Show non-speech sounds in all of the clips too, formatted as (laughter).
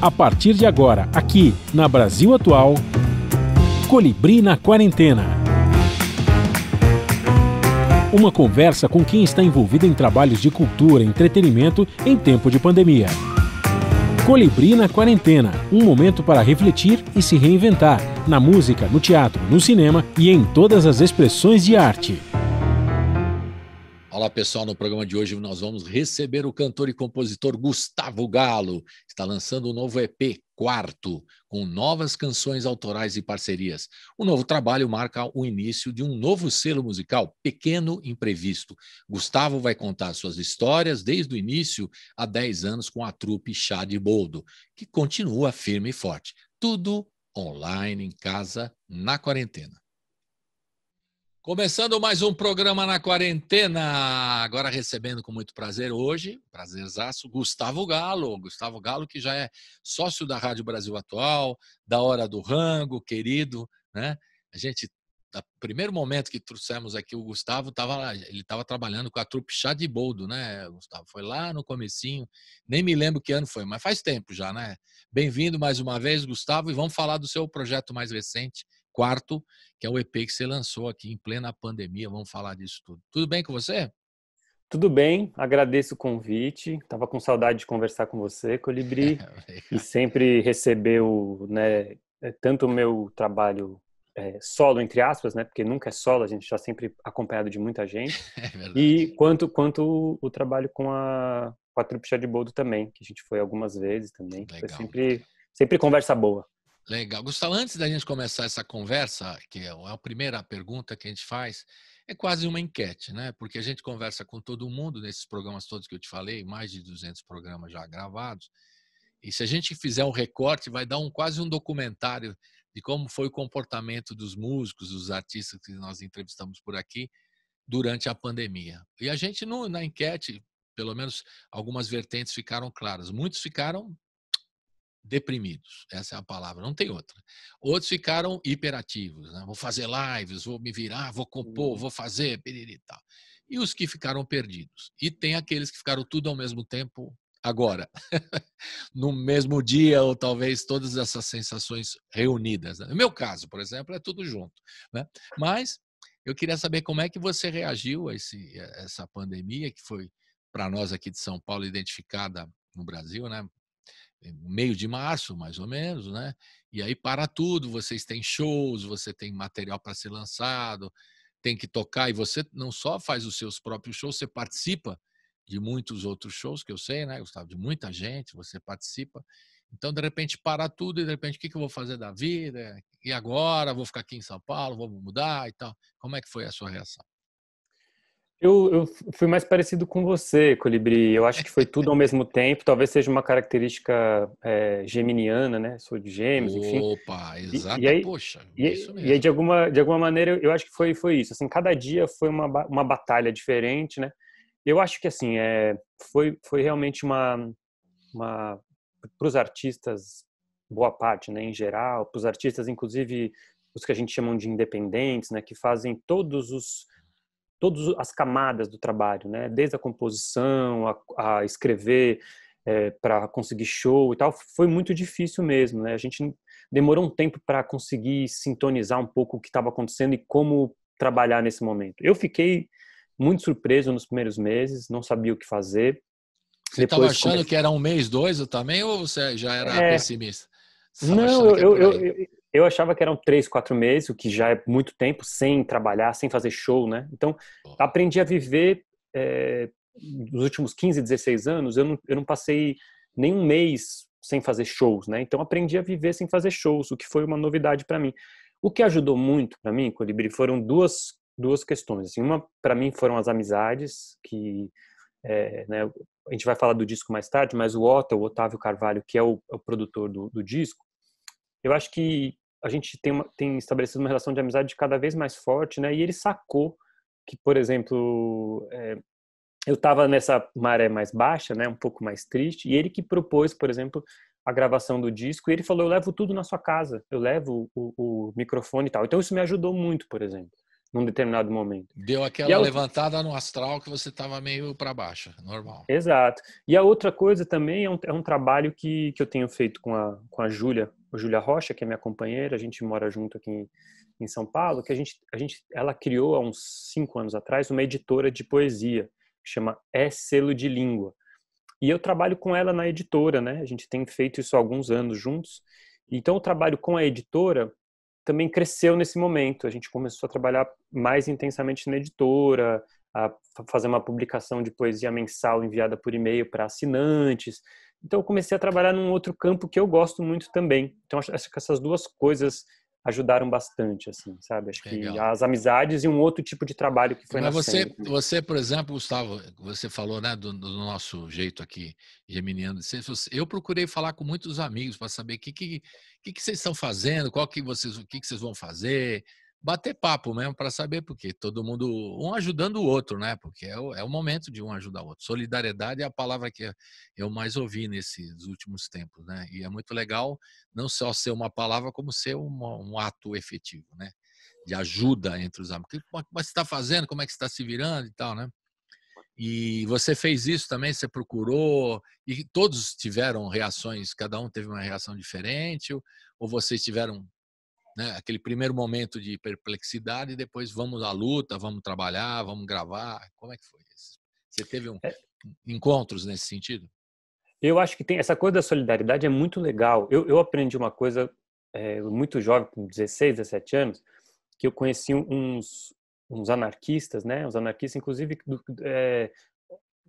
a partir de agora, aqui na Brasil Atual, Colibri na Quarentena. Uma conversa com quem está envolvido em trabalhos de cultura e entretenimento em tempo de pandemia. Colibri na Quarentena um momento para refletir e se reinventar na música, no teatro, no cinema e em todas as expressões de arte. Olá pessoal, no programa de hoje nós vamos receber o cantor e compositor Gustavo Galo. Está lançando o um novo EP, Quarto, com novas canções autorais e parcerias. O novo trabalho marca o início de um novo selo musical, Pequeno Imprevisto. Gustavo vai contar suas histórias desde o início, há 10 anos, com a trupe Chá de Boldo, que continua firme e forte. Tudo online, em casa, na quarentena. Começando mais um programa na quarentena, agora recebendo com muito prazer hoje, prazerzaço, Gustavo Galo. Gustavo Galo, que já é sócio da Rádio Brasil Atual, da Hora do Rango, querido, né? A gente, no primeiro momento que trouxemos aqui o Gustavo, tava, ele estava trabalhando com a trupe Chá de Boldo, né, Gustavo? Foi lá no comecinho, nem me lembro que ano foi, mas faz tempo já, né? Bem-vindo mais uma vez, Gustavo, e vamos falar do seu projeto mais recente, quarto, que é o EP que você lançou aqui em plena pandemia. Vamos falar disso tudo. Tudo bem com você? Tudo bem, agradeço o convite. Tava com saudade de conversar com você, Colibri, (laughs) é, e sempre recebeu, né, eh, tanto o meu trabalho é, solo entre aspas, né, porque nunca é solo, a gente está sempre acompanhado de muita gente. (laughs) É e quanto quanto o trabalho com a com a Trupe de Boldo também, que a gente foi algumas vezes também. Legal. Foi sempre sempre conversa boa. Legal. Gustavo, antes da gente começar essa conversa, que é, é a primeira pergunta que a gente faz, é quase uma enquete, né? Porque a gente conversa com todo mundo nesses programas todos que eu te falei, mais de 200 programas já gravados. E se a gente fizer um recorte, vai dar um quase um documentário de como foi o comportamento dos músicos, dos artistas que nós entrevistamos por aqui durante a pandemia. E a gente, no, na enquete, pelo menos algumas vertentes ficaram claras. Muitos ficaram deprimidos. Essa é a palavra, não tem outra. Outros ficaram hiperativos, né? vou fazer lives, vou me virar, vou compor, uhum. vou fazer, e tal. E os que ficaram perdidos. E tem aqueles que ficaram tudo ao mesmo tempo agora, (laughs) no mesmo dia ou talvez todas essas sensações reunidas. Né? No meu caso, por exemplo, é tudo junto. Né? Mas eu queria saber como é que você reagiu a, esse, a eh, essa pandemia que foi para nós aqui de São Paulo identificada no Brasil, né? Eh, meio de março, mais ou menos, né? E aí para tudo, vocês têm shows, você tem material para ser lançado, tem que tocar e você não só faz os seus próprios shows, você participa de muitos outros shows que eu sei, né, Gustavo, de muita gente, você participa. Então, de repente, para tudo e de repente, o que eu vou fazer da vida? E agora? Vou ficar aqui em São Paulo? Vou mudar e tal? Como é que foi a sua reação? Eu, eu, fui mais parecido com você, Colibri. Eu acho que foi (laughs) tudo ao mesmo tempo. Talvez seja uma característica é, geminiana, né? Sou de gêmeos, Opa, enfim. Opa, exato. E, e aí, Poxa, e, é isso mesmo. E aí, de alguma, de alguma maneira, eu acho que foi, foi isso. Assim, cada dia foi uma, uma batalha diferente, né? Eu acho que, assim, é, foi, foi realmente uma... uma para os artistas, boa parte, né? Em geral, para os artistas, inclusive, os que a gente chama de independentes, né? Que fazem todos os todas as camadas do trabalho, né? Desde a composição, a, a escrever é, para conseguir show e tal, foi muito difícil mesmo, né? A gente demorou um tempo para conseguir sintonizar um pouco o que estava acontecendo e como trabalhar nesse momento. Eu fiquei muito surpreso nos primeiros meses, não sabia o que fazer. Você estava achando comecei... que era um mês, dois também, ou você já era é... pessimista? Você não, eu, eu, eu, eu achava que eram três, quatro meses, o que já é muito tempo, sem trabalhar, sem fazer show, né? Então, aprendi a viver. É, nos últimos 15, 16 anos, eu não, eu não passei nenhum mês sem fazer shows, né? Então, aprendi a viver sem fazer shows, o que foi uma novidade para mim. O que ajudou muito para mim, Colibri, foram duas, duas questões. Assim. uma, para mim, foram as amizades, que é, né, a gente vai falar do disco mais tarde, mas o Otto, o Otávio Carvalho, que é o, é o produtor do, do, disco, eu acho que a gente tem, uma, tem estabelecido uma relação de amizade cada vez mais forte, né? E ele sacou que, por exemplo, é, eu estava nessa maré mais baixa, né? Um pouco mais triste, e ele que propôs, por exemplo, a gravação do disco, e ele falou: eu levo tudo na sua casa, eu levo o, o microfone e tal. Então isso me ajudou muito, por exemplo num determinado momento. Deu aquela levantada no astral que você estava meio para baixo, normal. Exato. E a outra coisa também é um, é um trabalho que, que eu tenho feito com a, com a Júlia, o Júlia Rocha, que é minha companheira, a gente mora junto aqui em, em São Paulo, que a gente, a gente, ela criou há uns cinco anos atrás uma editora de poesia, que chama É Selo de Língua. E eu trabalho com ela na editora, né? A gente tem feito isso há alguns anos juntos. Então, o trabalho com a editora também cresceu nesse momento. A gente começou a trabalhar mais intensamente na editora, a fazer uma publicação de poesia mensal enviada por e-mail para assinantes. Então eu comecei a trabalhar num outro campo que eu gosto muito também. Então acho, que essas duas coisas ajudaram bastante, assim, sabe? Acho Legal. que as amizades e um outro tipo de trabalho que foi Mas você, você, por exemplo, Gustavo, você falou, né, do, do nosso jeito aqui geminiano. Eu procurei falar com muitos amigos para saber o que, que, que, que, vocês estão fazendo, qual que vocês, o que, que vocês vão fazer, bater papo mesmo para saber, porque todo mundo, um ajudando o outro, né? Porque é o, é o momento de um ajudar o outro. Solidariedade é a palavra que eu mais ouvi nesses últimos tempos, né? E é muito legal não só ser uma palavra, como ser um ato efetivo, né? De ajuda entre os amigos. O é que você está fazendo? Como é que está se virando e tal, né? E você fez isso também, você procurou, e todos tiveram reações, cada um teve uma reação diferente, ou vocês tiveram né, aquele primeiro momento de perplexidade, e depois vamos à luta, vamos trabalhar, vamos gravar. Como é que foi isso? Você teve um, é. encontros nesse sentido? Eu acho que tem essa coisa da solidariedade é muito legal. Eu, eu aprendi uma coisa é, muito jovem, com 16, 17 anos, que eu conheci uns, uns anarquistas, né? Uns anarquistas, inclusive, do, é,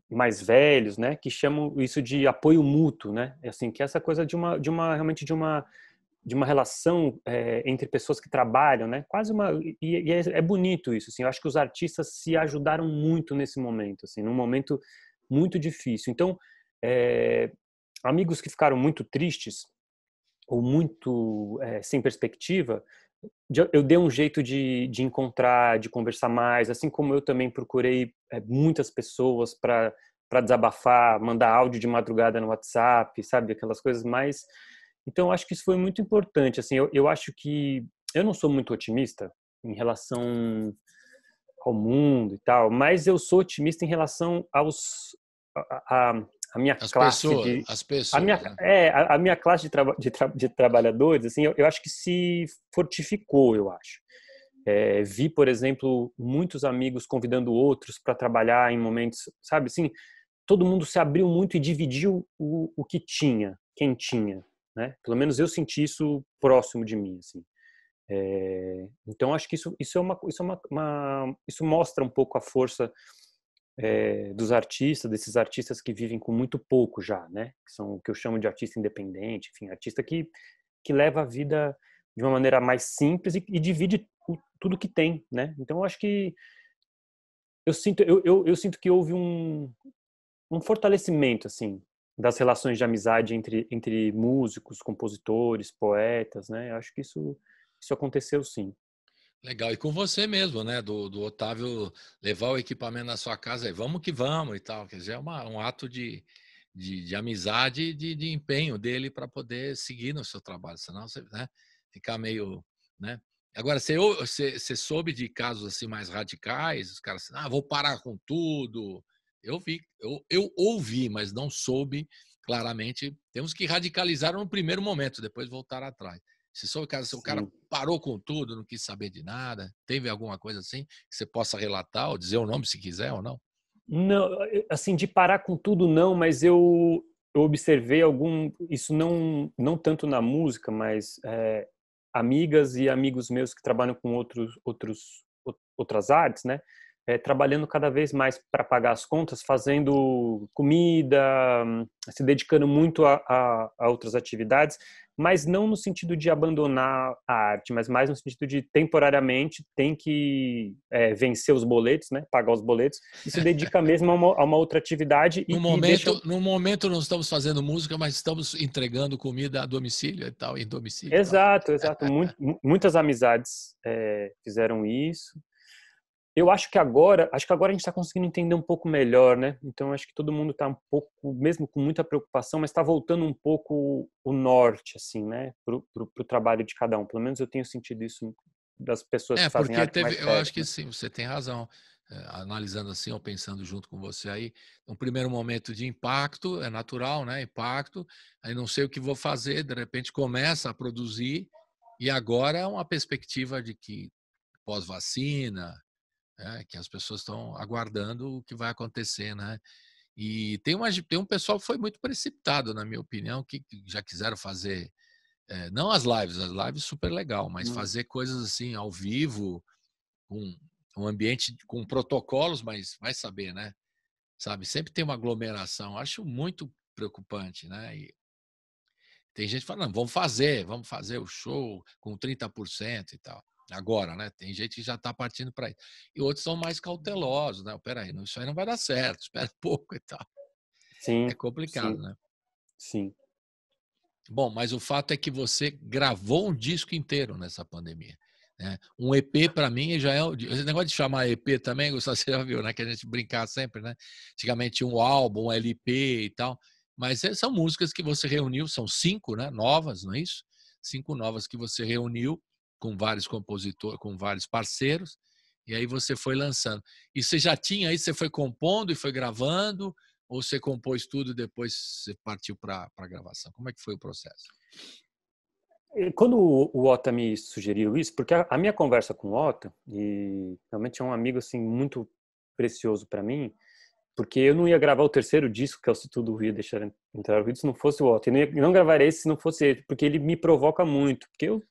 mais velhos, né? Que chamam isso de apoio mútuo, né? É assim, que é essa coisa de uma, de uma realmente de uma de uma relação é, entre pessoas que trabalham, né? Quase uma e, e é, é, bonito isso, assim. Eu acho que os artistas se ajudaram muito nesse momento, assim, num momento muito difícil. Então, é, amigos que ficaram muito tristes ou muito eh, sem perspectiva, eu dei um jeito de, de encontrar, de conversar mais, assim como eu também procurei muitas pessoas para para desabafar, mandar áudio de madrugada no WhatsApp, sabe, aquelas coisas mais então, acho que isso foi muito importante. Assim, eu, eu acho que eu não sou muito otimista em relação ao mundo e tal, mas eu sou otimista em relação aos a, a, a minha as classe pessoas, de, as pessoas, a minha, né? é a, a, minha classe de, traba, de, tra, de, trabalhadores assim eu, eu, acho que se fortificou eu acho é, vi por exemplo muitos amigos convidando outros para trabalhar em momentos sabe assim todo mundo se abriu muito e dividiu o, o que tinha quem tinha né? Pelo menos eu senti isso próximo de mim, assim. É, então acho que isso isso é uma isso é uma, uma isso mostra um pouco a força é, dos artistas, desses artistas que vivem com muito pouco já, né? Que são o que eu chamo de artista independente, enfim, artista que, que leva a vida de uma maneira mais simples e, e divide o, tudo que tem, né? Então, eu acho que eu sinto, eu, eu, eu, sinto que houve um, um fortalecimento, assim, das relações de amizade entre, entre músicos, compositores, poetas, né? Eu acho que isso, isso aconteceu sim. Legal, e com você mesmo, né? Do, do Otávio levar o equipamento na sua casa e vamos que vamos e tal. Quer dizer, é uma, um ato de, de, de amizade e de, de empenho dele para poder seguir no seu trabalho, senão você né, ficar meio. Né? Agora, você, você, você soube de casos assim mais radicais, os caras assim, ah, vou parar com tudo, eu vi, eu, eu ouvi, mas não soube claramente. Temos que radicalizar no primeiro momento, depois voltar atrás. Se, sou, se o cara parou com tudo, não quis saber de nada, teve alguma coisa assim que você possa relatar ou dizer o nome se quiser ou não? Não, assim, de parar com tudo não, mas eu, eu observei algum, isso não, não tanto na música, mas é, amigas e amigos meus que trabalham com outros, outros, outras artes, né? é, trabalhando cada vez mais para pagar as contas, fazendo comida, se dedicando muito a, a, a, outras atividades, mas não no sentido de abandonar a arte, mas mais no sentido de temporariamente tem que é, vencer os boletos, né, pagar os boletos, e se dedica mesmo a uma, a uma outra atividade. E, no, momento, deixa... no momento não estamos fazendo música, mas estamos entregando comida a domicílio e tal, em domicílio. Tá? Exato, exato. Muitas amizades é, fizeram isso. Eu acho que agora, acho que agora a gente está conseguindo entender um pouco melhor, né? Então acho que todo mundo está um pouco, mesmo com muita preocupação, mas está voltando um pouco o norte, assim, né? Para o trabalho de cada um. Pelo menos eu tenho sentido isso das pessoas é, que fazem porque arte teve, mais perto, Eu acho né? que sim, você tem razão. É, analisando assim ou pensando junto com você aí, um primeiro momento de impacto é natural, né? Impacto. Aí não sei o que vou fazer. De repente começa a produzir. E agora é uma perspectiva de que pós-vacina, né? que as pessoas estão aguardando o que vai acontecer, né? E tem, uma, tem um pessoal que foi muito precipitado, na minha opinião, que já quiseram fazer, é, não as lives, as lives super legal, mas hum. fazer coisas assim ao vivo, com um ambiente com protocolos, mas vai saber, né? Sabe, sempre tem uma aglomeração. Acho muito preocupante, né? E tem gente falando, vamos fazer, vamos fazer o show com 30% e tal agora, né? Tem gente que já está partindo para isso. E outros são mais uhum. cautelosos, né? Pera aí, isso aí não vai dar certo, espera (laughs) pouco e tal. É sim. É complicado, sim. né? Sim. Bom, mas o fato é que você gravou um disco inteiro nessa pandemia. Né? Um EP, para mim, já é. Esse negócio de chamar EP também, (laughs) Gustavo, você já viu, né? Que a gente brincava sempre, né? Antigamente um álbum, um LP e tal. Mas é, são músicas que você reuniu, são cinco, né? Novas, não é isso? Cinco novas que você reuniu com vários compositores, com vários parceiros, e aí você foi lançando. E você já tinha aí, você foi compondo e foi gravando, ou você compôs tudo e depois você partiu para a gravação? Como é que foi o processo? Eh, quando o Ota me sugeriu isso, porque a, minha conversa com o Ota, e realmente é um amigo assim muito precioso para mim, porque eu não ia gravar o terceiro disco, que é o Se Tudo Rio Deixar Entrar o Rio, se não fosse o Otto. E não, não gravaria esse se não fosse ele, porque ele me provoca muito. Porque eu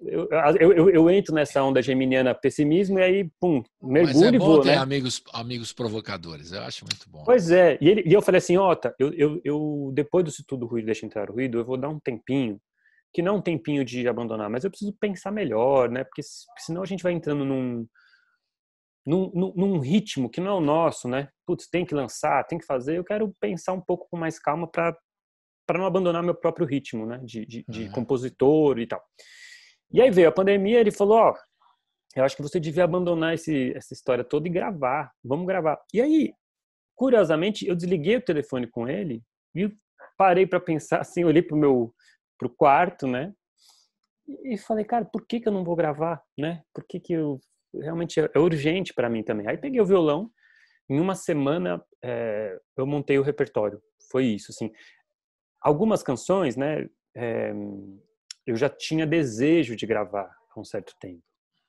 eu, eu, eu, entro nessa onda geminiana pessimismo e aí, pum, mergulho Mas é bom e vou, ter né? amigos, amigos provocadores, eu acho muito bom. Pois é, e, ele, e eu falei assim, Ota, eu, eu, eu, depois disso tudo, ruído, deixa entrar ruído, eu vou dar um tempinho, que não é um tempinho de abandonar, mas eu preciso pensar melhor, né? Porque senão a gente vai entrando num, num, num, ritmo que não é o nosso, né? Putz, tem que lançar, tem que fazer, eu quero pensar um pouco com mais calma para para não abandonar meu próprio ritmo, né? De, de, de uhum. compositor e tal. E aí veio a pandemia, ele falou, ó, oh, eu acho que você devia abandonar esse, essa história toda e gravar, vamos gravar. E aí, curiosamente, eu desliguei o telefone com ele e parei para pensar, (laughs) assim, olhei pro meu pro quarto, né? E falei, cara, por que que eu não vou gravar, né? Por que que eu realmente é urgente para mim também. Aí peguei o violão, em uma semana é, eu montei o repertório. Foi isso, assim. Algumas canções, né? É, eu já tinha desejo de gravar há um certo tempo,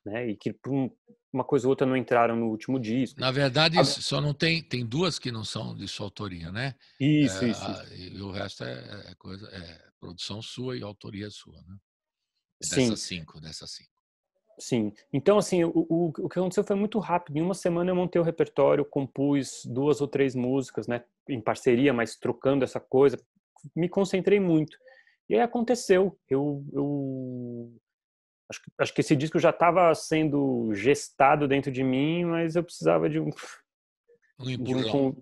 né? E que por uma coisa ou outra não entraram no último disco. Na verdade, a... Ah, só não tem tem duas que não são de sua autoria, né? Isso, é, isso. A, e o resto é, é, coisa é produção sua e autoria sua, né? É dessas Sim. cinco, dessas cinco. Sim. Então, assim, o, o, o que aconteceu foi muito rápido. Em uma semana eu montei o repertório, compus duas ou três músicas, né? Em parceria, mas trocando essa coisa. Me concentrei muito. E aí aconteceu. Eu, eu acho, que, acho que esse disco já estava sendo gestado dentro de mim, mas eu precisava de um, de um,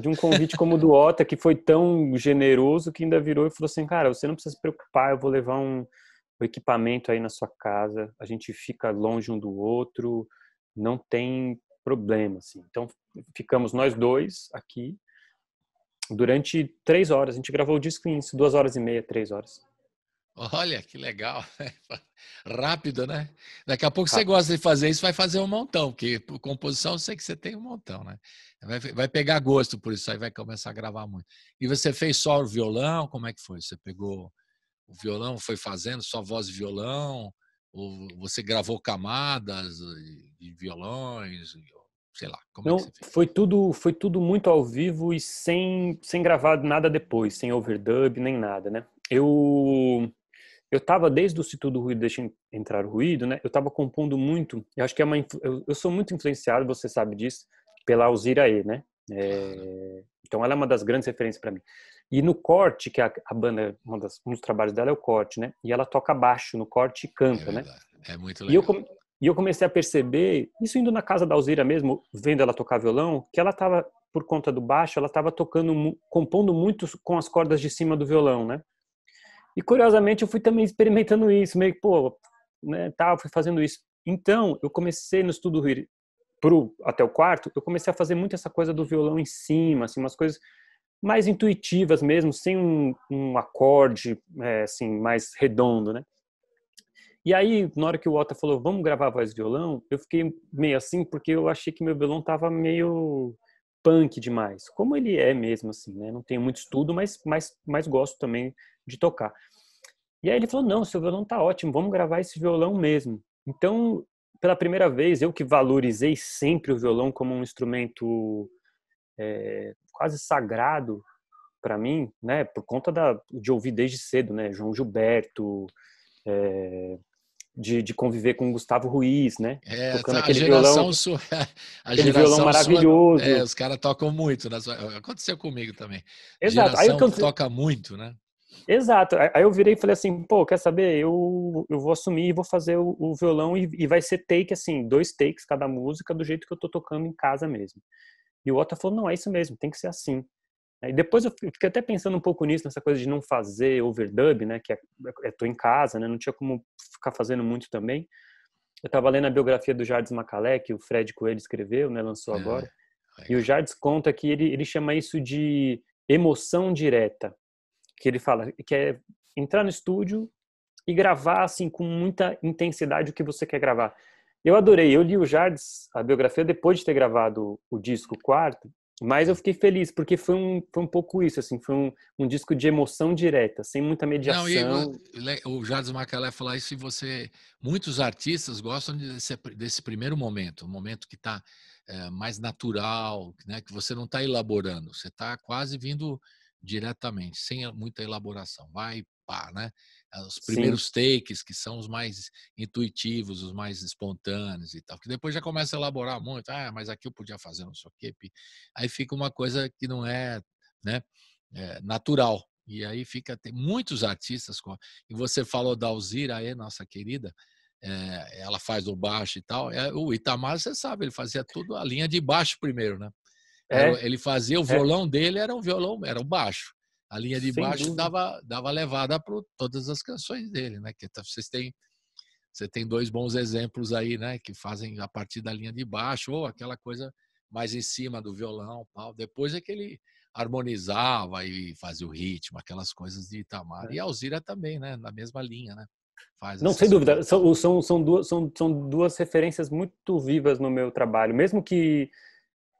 de um convite como o do Ota, que foi tão generoso que ainda virou e falou assim: cara, você não precisa se preocupar, eu vou levar um, um equipamento aí na sua casa, a gente fica longe um do outro, não tem problema, assim. Então, ficamos nós dois aqui durante três horas. A gente gravou o disco em duas horas e meia, três horas. Olha, que legal. (laughs) Rápido, né? Daqui a pouco Rápido. você gosta de fazer isso, vai fazer um montão, porque por composição eu sei que você tem um montão, né? Vai, vai, pegar gosto por isso, aí vai começar a gravar muito. E você fez só o violão? Como é que foi? Você pegou o violão, foi fazendo só voz e violão? Ou você gravou camadas de violões? sei lá. É Não, é foi tudo, foi tudo muito ao vivo e sem, sem gravar nada depois, sem overdub nem nada, né? Eu eu tava desde o Se Tudo Ruído Deixa Entrar Ruído, né? Eu tava compondo muito, eu acho que é uma eu, eu sou muito influenciado, você sabe disso, pela Alzira E, né? É, então ela é uma das grandes referências para mim. E no corte, que é a, a banda, um dos trabalhos dela é o corte, né? E ela toca baixo no corte e canta, é né? É muito legal. E eu, e eu comecei a perceber, isso indo na casa da Alzira mesmo, vendo ela tocar violão, que ela estava, por conta do baixo, ela estava tocando, compondo muito com as cordas de cima do violão, né? E curiosamente eu fui também experimentando isso, meio que, pô, né, tá, fui fazendo isso. Então, eu comecei no estudo pro até o quarto, eu comecei a fazer muito essa coisa do violão em cima, assim, umas coisas mais intuitivas mesmo, sem um, um acorde é, assim mais redondo, né? E aí, na hora que o Otto falou, vamos gravar voz e violão, eu fiquei meio assim, porque eu achei que meu violão tava meio punk demais. Como ele é mesmo, assim, né? Não tenho muito estudo, mas, mas, mas gosto também de tocar. E aí ele falou, não, seu violão tá ótimo, vamos gravar esse violão mesmo. Então, pela primeira vez, eu que valorizei sempre o violão como um instrumento é, quase sagrado para mim, né? Por conta da, de ouvir desde cedo, né? João Gilberto, é, de, de conviver com o Gustavo Ruiz, né? É, Tocando tá, (laughs) aquele violão, sua, aquele violão maravilhoso. Sua, é, os caras tocam muito. Sua, né? aconteceu comigo também. Exato. Aí eu canto... toca muito, né? Exato. Aí eu virei e falei assim, pô, quer saber? Eu, eu vou assumir e vou fazer o, o violão e, e, vai ser take, assim, dois takes cada música, do jeito que eu tô tocando em casa mesmo. E o Otto falou, não, é isso mesmo, tem que ser assim. E depois eu fiquei até pensando um pouco nisso, nessa coisa de não fazer overdub, né? Que é, é, é tô em casa, né? Não tinha como ficar fazendo muito também. Eu estava lendo a biografia do Jardim Macalé, que o Fred Coelho escreveu, né? Lançou ah, agora. e o Jardim conta que ele, ele chama isso de emoção direta. Que ele fala que é entrar no estúdio e gravar, assim, com muita intensidade o que você quer gravar. Eu adorei. Eu li o Jardim, a biografia, depois de ter gravado o disco quarto, mas eu fiquei feliz, porque foi um, foi um pouco isso, assim, foi um, um disco de emoção direta, sem muita mediação. Não, e, o Jardim Macalé falar ah, isso e você. Muitos artistas gostam desse, desse primeiro momento, o um momento que está é, eh, mais natural, né, que você não está elaborando, você está quase vindo diretamente, sem muita elaboração. Vai, pá, né? Eh, os primeiros Sim. takes, que são os mais intuitivos, os mais espontâneos e tal. Que depois já começa a elaborar muito. Ah, mas aqui eu podia fazer não sei o quê. Aí fica uma coisa que não é, né, é natural. E aí fica... Tem muitos artistas... Com... E você falou da Alzira aí, nossa querida. É, ela faz o baixo e tal. É, o Itamar, você sabe, ele fazia tudo a linha de baixo primeiro, né? É. Ele fazia o é. violão dele, era um violão, era o um baixo a linha de Sem baixo dúvida. dava, dava levada para todas as canções dele, né? Que tá, vocês têm você tem dois bons exemplos aí, né? Que fazem a partir da linha de baixo ou aquela coisa mais em cima do violão, Depois é que ele harmonizava e fazia o ritmo, aquelas coisas de Itamar. É. E Alzira também, né? Na mesma linha, né? Faz Não, sem dúvida. São, são, são, duas, são, são duas referências muito vivas no meu trabalho. Mesmo que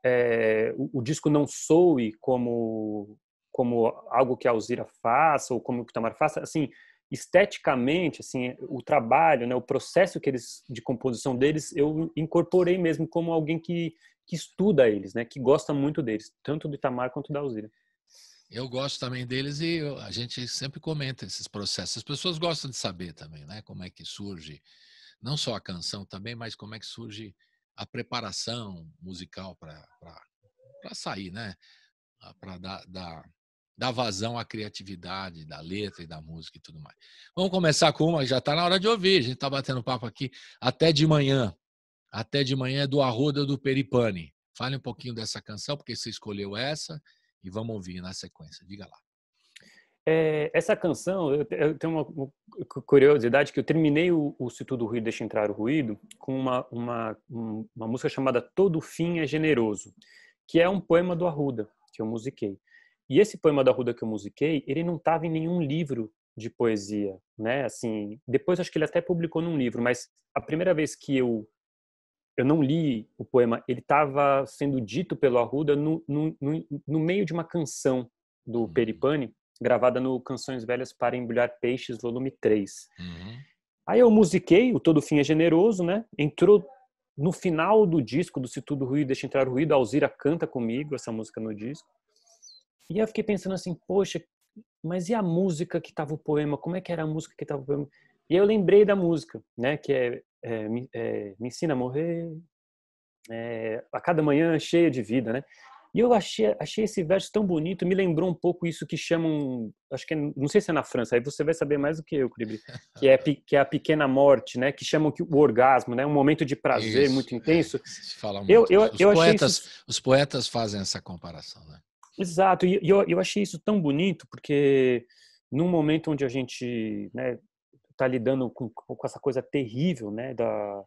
é, o, o, disco não soe como como algo que a Alzira faça ou como o Tamar faça, assim, esteticamente, assim, o trabalho, né, o processo que eles de composição deles, eu incorporei mesmo como alguém que, que estuda eles, né, que gosta muito deles, tanto do Itamar quanto da Alzira. Eu gosto também deles e eu, a gente sempre comenta esses processos. As pessoas gostam de saber também, né, como é que surge não só a canção também, mas como é que surge a preparação musical para para sair, né, para dar, dar dá vazão à criatividade da letra e da música e tudo mais. Vamos começar com uma, já está na hora de ouvir, a gente está batendo papo aqui até de manhã. Até de manhã é do Arruda do Peripane. Fale um pouquinho dessa canção, porque você escolheu essa, e vamos ouvir na sequência. Diga lá. É, essa canção, eu tenho uma curiosidade que eu terminei o, o Se Tudo Ruído Deixa Entrar o Ruído com uma, uma, uma música chamada Todo Fim é Generoso, que é um poema do Arruda, que eu musiquei. E esse poema da Ruda que eu musiquei, ele não estava em nenhum livro de poesia, né? Assim, depois acho que ele até publicou num livro, mas a primeira vez que eu eu não li o poema, ele estava sendo dito pelo Arruda no, no, no, no, meio de uma canção do uhum. Peripane, gravada no Canções Velhas para Embrulhar Peixes, volume 3. Uhum. Aí eu musiquei, o Todo Fim é Generoso, né? Entrou no final do disco, do Se Tudo Ruído, Deixa Entrar Ruído, a Alzira canta comigo essa música no disco. E eu fiquei pensando assim, poxa, mas e a música que estava o poema? Como é que era a música que estava o poema? E eu lembrei da música, né? Que é, é, é Me Ensina a Morrer, é, a cada manhã cheia de vida, né? E eu achei, achei esse verso tão bonito, me lembrou um pouco isso que chamam, acho que é, não sei se é na França, aí você vai saber mais do que eu, Cribri, que é, que é a pequena morte, né? Que chamam que o orgasmo, né? Um momento de prazer isso, muito intenso. É, (laughs) se fala muito. Eu, eu, os, eu poetas, isso... os poetas fazem essa comparação, né? Exato, e eu, eu achei isso tão bonito, porque num momento onde a gente né, tá lidando com, com essa coisa terrível, né, da,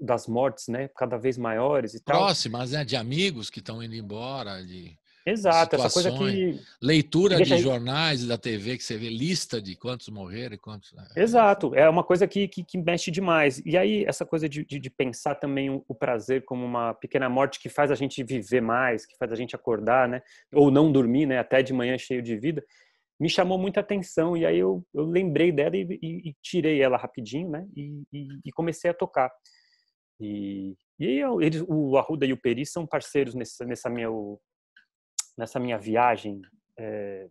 das mortes, né, cada vez maiores e tal. Próximas, né, de amigos que estão indo embora, de Exato, essa coisa que. Leitura de jornais da TV, que você vê lista de quantos morreram e quantos. Né? Exato, é uma coisa que, que, que mexe demais. E aí, essa coisa de, de, de, pensar também o prazer como uma pequena morte que faz a gente viver mais, que faz a gente acordar, né? Ou não dormir, né? Até de manhã cheio de vida, me chamou muita atenção. E aí eu, eu lembrei dela e, e, e tirei ela rapidinho, né? E, e, e comecei a tocar. E, e eles, o Arruda e o Peri são parceiros nesse, nessa minha nessa minha viagem é,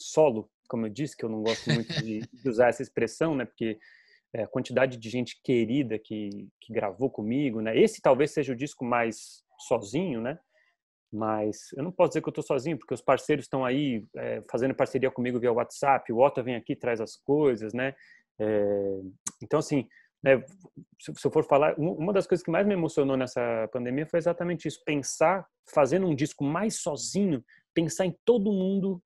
solo, como eu disse, que eu não gosto muito de, de usar essa expressão, né? Porque é, a quantidade de gente querida que, que gravou comigo, né? Esse talvez seja o disco mais sozinho, né? Mas eu não posso dizer que eu estou sozinho, porque os parceiros estão aí é, fazendo parceria comigo via WhatsApp, o Otto vem aqui traz as coisas, né? É, então, assim, né, se, se eu for falar, uma das coisas que mais me emocionou nessa pandemia foi exatamente isso: pensar, fazendo um disco mais sozinho, pensar em todo mundo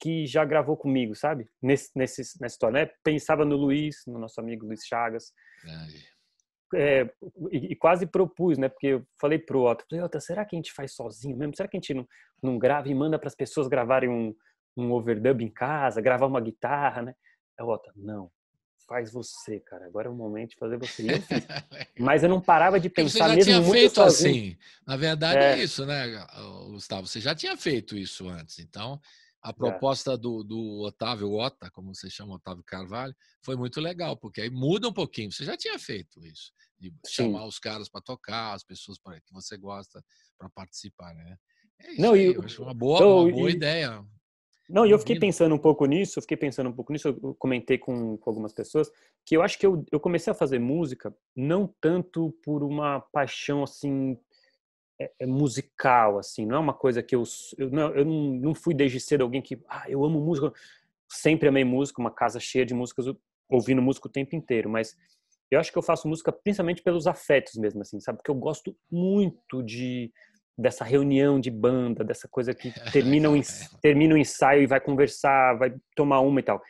que já gravou comigo, sabe? Nesse, nesse, nessa história, né? Pensava no Luiz, no nosso amigo Luiz Chagas. É, e, e, quase propus, né? Porque eu falei pro Otto, falei, Otto, será que a gente faz sozinho mesmo? Será que a gente não, não grava e manda para as pessoas gravarem um, um overdub em casa, gravar uma guitarra, né? É o Otto, não, faz você, cara. Agora é o momento de fazer você. Eu (laughs) Mas eu não parava de é pensar mesmo. Você já mesmo tinha feito assim. Na verdade é. é. isso, né, Gustavo? Você já tinha feito isso antes. Então, a proposta é. do, do Otávio Ota, como você chama Otávio Carvalho, foi muito legal, porque aí muda um pouquinho. Você já tinha feito isso, de Sim. chamar os caras para tocar, as pessoas pra, que você gosta para participar, né? É isso não, aí, eu, eu, acho uma boa, uma boa ideia. Não, e eu fiquei pensando um pouco nisso, eu fiquei pensando um pouco nisso, eu comentei com, com algumas pessoas, que eu acho que eu, eu comecei a fazer música não tanto por uma paixão, assim, é, é musical, assim, não é uma coisa que eu... Eu, não, eu não fui desde cedo alguém que, ah, eu amo música, sempre amei música, uma casa cheia de músicas, ouvindo música o tempo inteiro, mas eu acho que eu faço música principalmente pelos afetos mesmo, assim, sabe? Porque eu gosto muito de dessa reunião de banda, dessa coisa que (laughs) é. termina o, termina o ensaio e vai conversar, vai tomar uma e tal.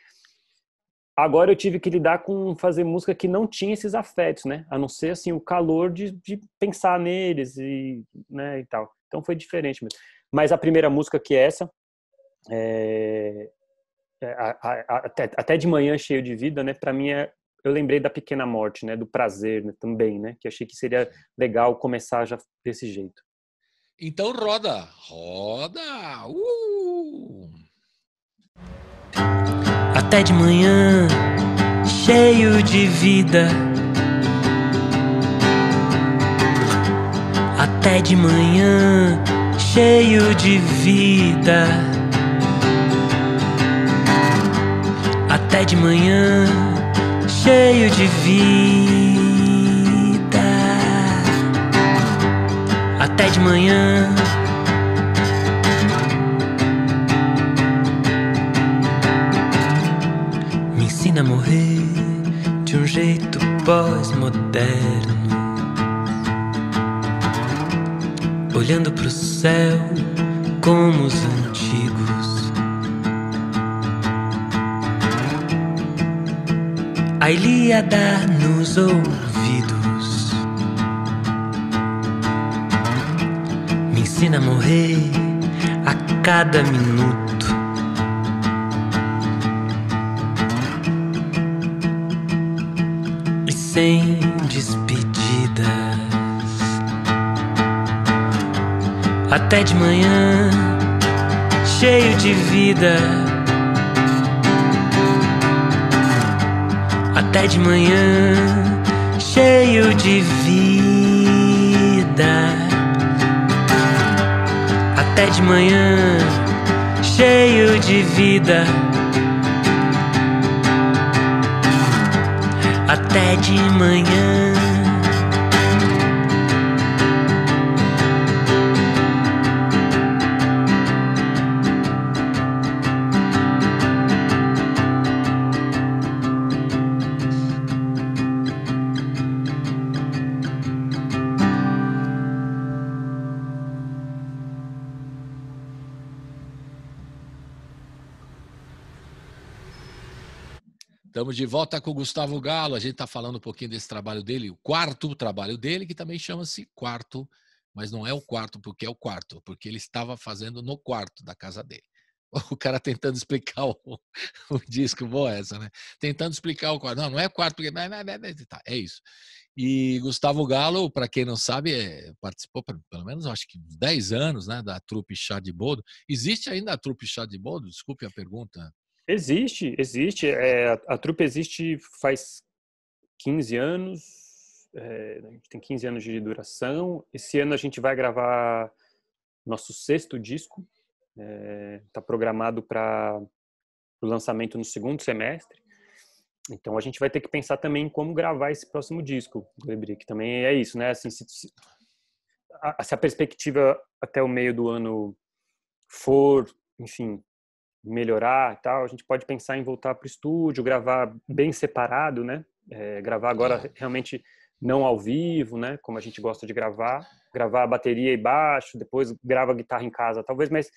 Agora eu tive que lidar com fazer música que não tinha esses afetos, né? A não ser, assim, o calor de, de pensar neles e, né, e tal. Então foi diferente mesmo. Mas a primeira música que é essa, é, é, a, a, até, até, de manhã cheio de vida, né? Para mim é, eu lembrei da pequena morte, né? Do prazer né? também, né? Que achei que seria legal começar já desse jeito. Então roda, roda. Uh! Até de manhã, cheio de vida. Até de manhã, cheio de vida. Até de manhã, cheio de vida. até de manhã. Me ensina a morrer de um jeito pós-moderno. Olhando pro céu como os antigos. A Ilíada nos ouvidos. ensina a morrer a cada minuto. E sem despedidas. Até de manhã, cheio de vida. Até de manhã, cheio de vida até de manhã, cheio de vida. Até de manhã. Estamos de volta com o Gustavo Galo. A gente está falando um pouquinho desse trabalho dele, o quarto trabalho dele, que também chama-se Quarto, mas não é o quarto porque é o quarto, porque ele estava fazendo no quarto da casa dele. (laughs) O cara tentando explicar o, o disco, boa essa, né? Tentando explicar o quarto. Não, não é quarto porque. Não, não, não, tá, é isso. E Gustavo Galo, para quem não sabe, é, participou pelo menos acho que 10 anos né, da trupe Chá de Boldo. Existe ainda a trupe Chá de Boldo? Desculpe a pergunta, Existe, existe. É, a, a trupe existe faz 15 anos, é, a né, gente tem 15 anos de duração. Esse ano a gente vai gravar nosso sexto disco, está é, tá programado para o lançamento no segundo semestre. Então a gente vai ter que pensar também em como gravar esse próximo disco, Lebrick. Também é isso, né? Assim, se, se, a, se a perspectiva até o meio do ano for, enfim, melhorar e tal, a gente pode pensar em voltar para o estúdio, gravar bem separado, né? É, gravar agora é. realmente não ao vivo, né? Como a gente gosta de gravar, gravar bateria e baixo, depois grava guitarra em casa, talvez, mas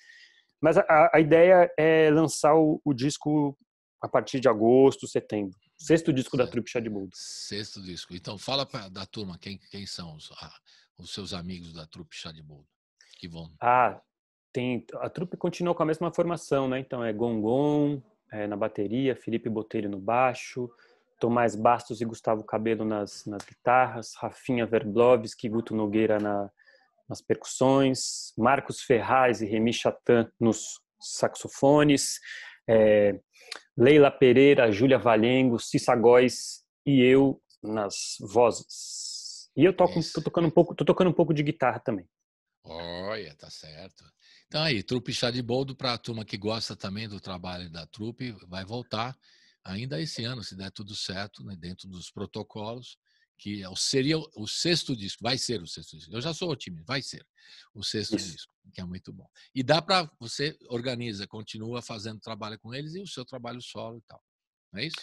mas a, a ideia é lançar o, o, disco a partir de agosto, setembro. Sexto disco certo. da Trupe Chá de Boldo. Sexto disco. Então fala pra, da turma quem, quem são os, os seus amigos da Trupe Chá de Boldo que vão. Ah, tem a trupe continuou com a mesma formação, né? Então é Gongon é, na bateria, Felipe Botelho no baixo, Tomás Bastos e Gustavo Cabelo nas, nas guitarras, Rafinha Verblovski, Guto Nogueira na, nas percussões, Marcos Ferraz e Remy Chatan nos saxofones, é, Leila Pereira, Júlia Valengo, Cissa Góes e eu nas vozes. E eu toco, tô tocando um pouco, tô tocando um pouco de guitarra também. Olha, tá certo. Então aí, trupe chá de boldo para a turma que gosta também do trabalho da trupe, vai voltar ainda esse ano, se der tudo certo, né, dentro dos protocolos, que é seria o sexto disco, vai ser o sexto disco. Eu já sou otimista, vai ser o sexto Isso. disco, que é muito bom. E dá para você organiza, continua fazendo trabalho com eles e o seu trabalho solo e tal. Não é isso?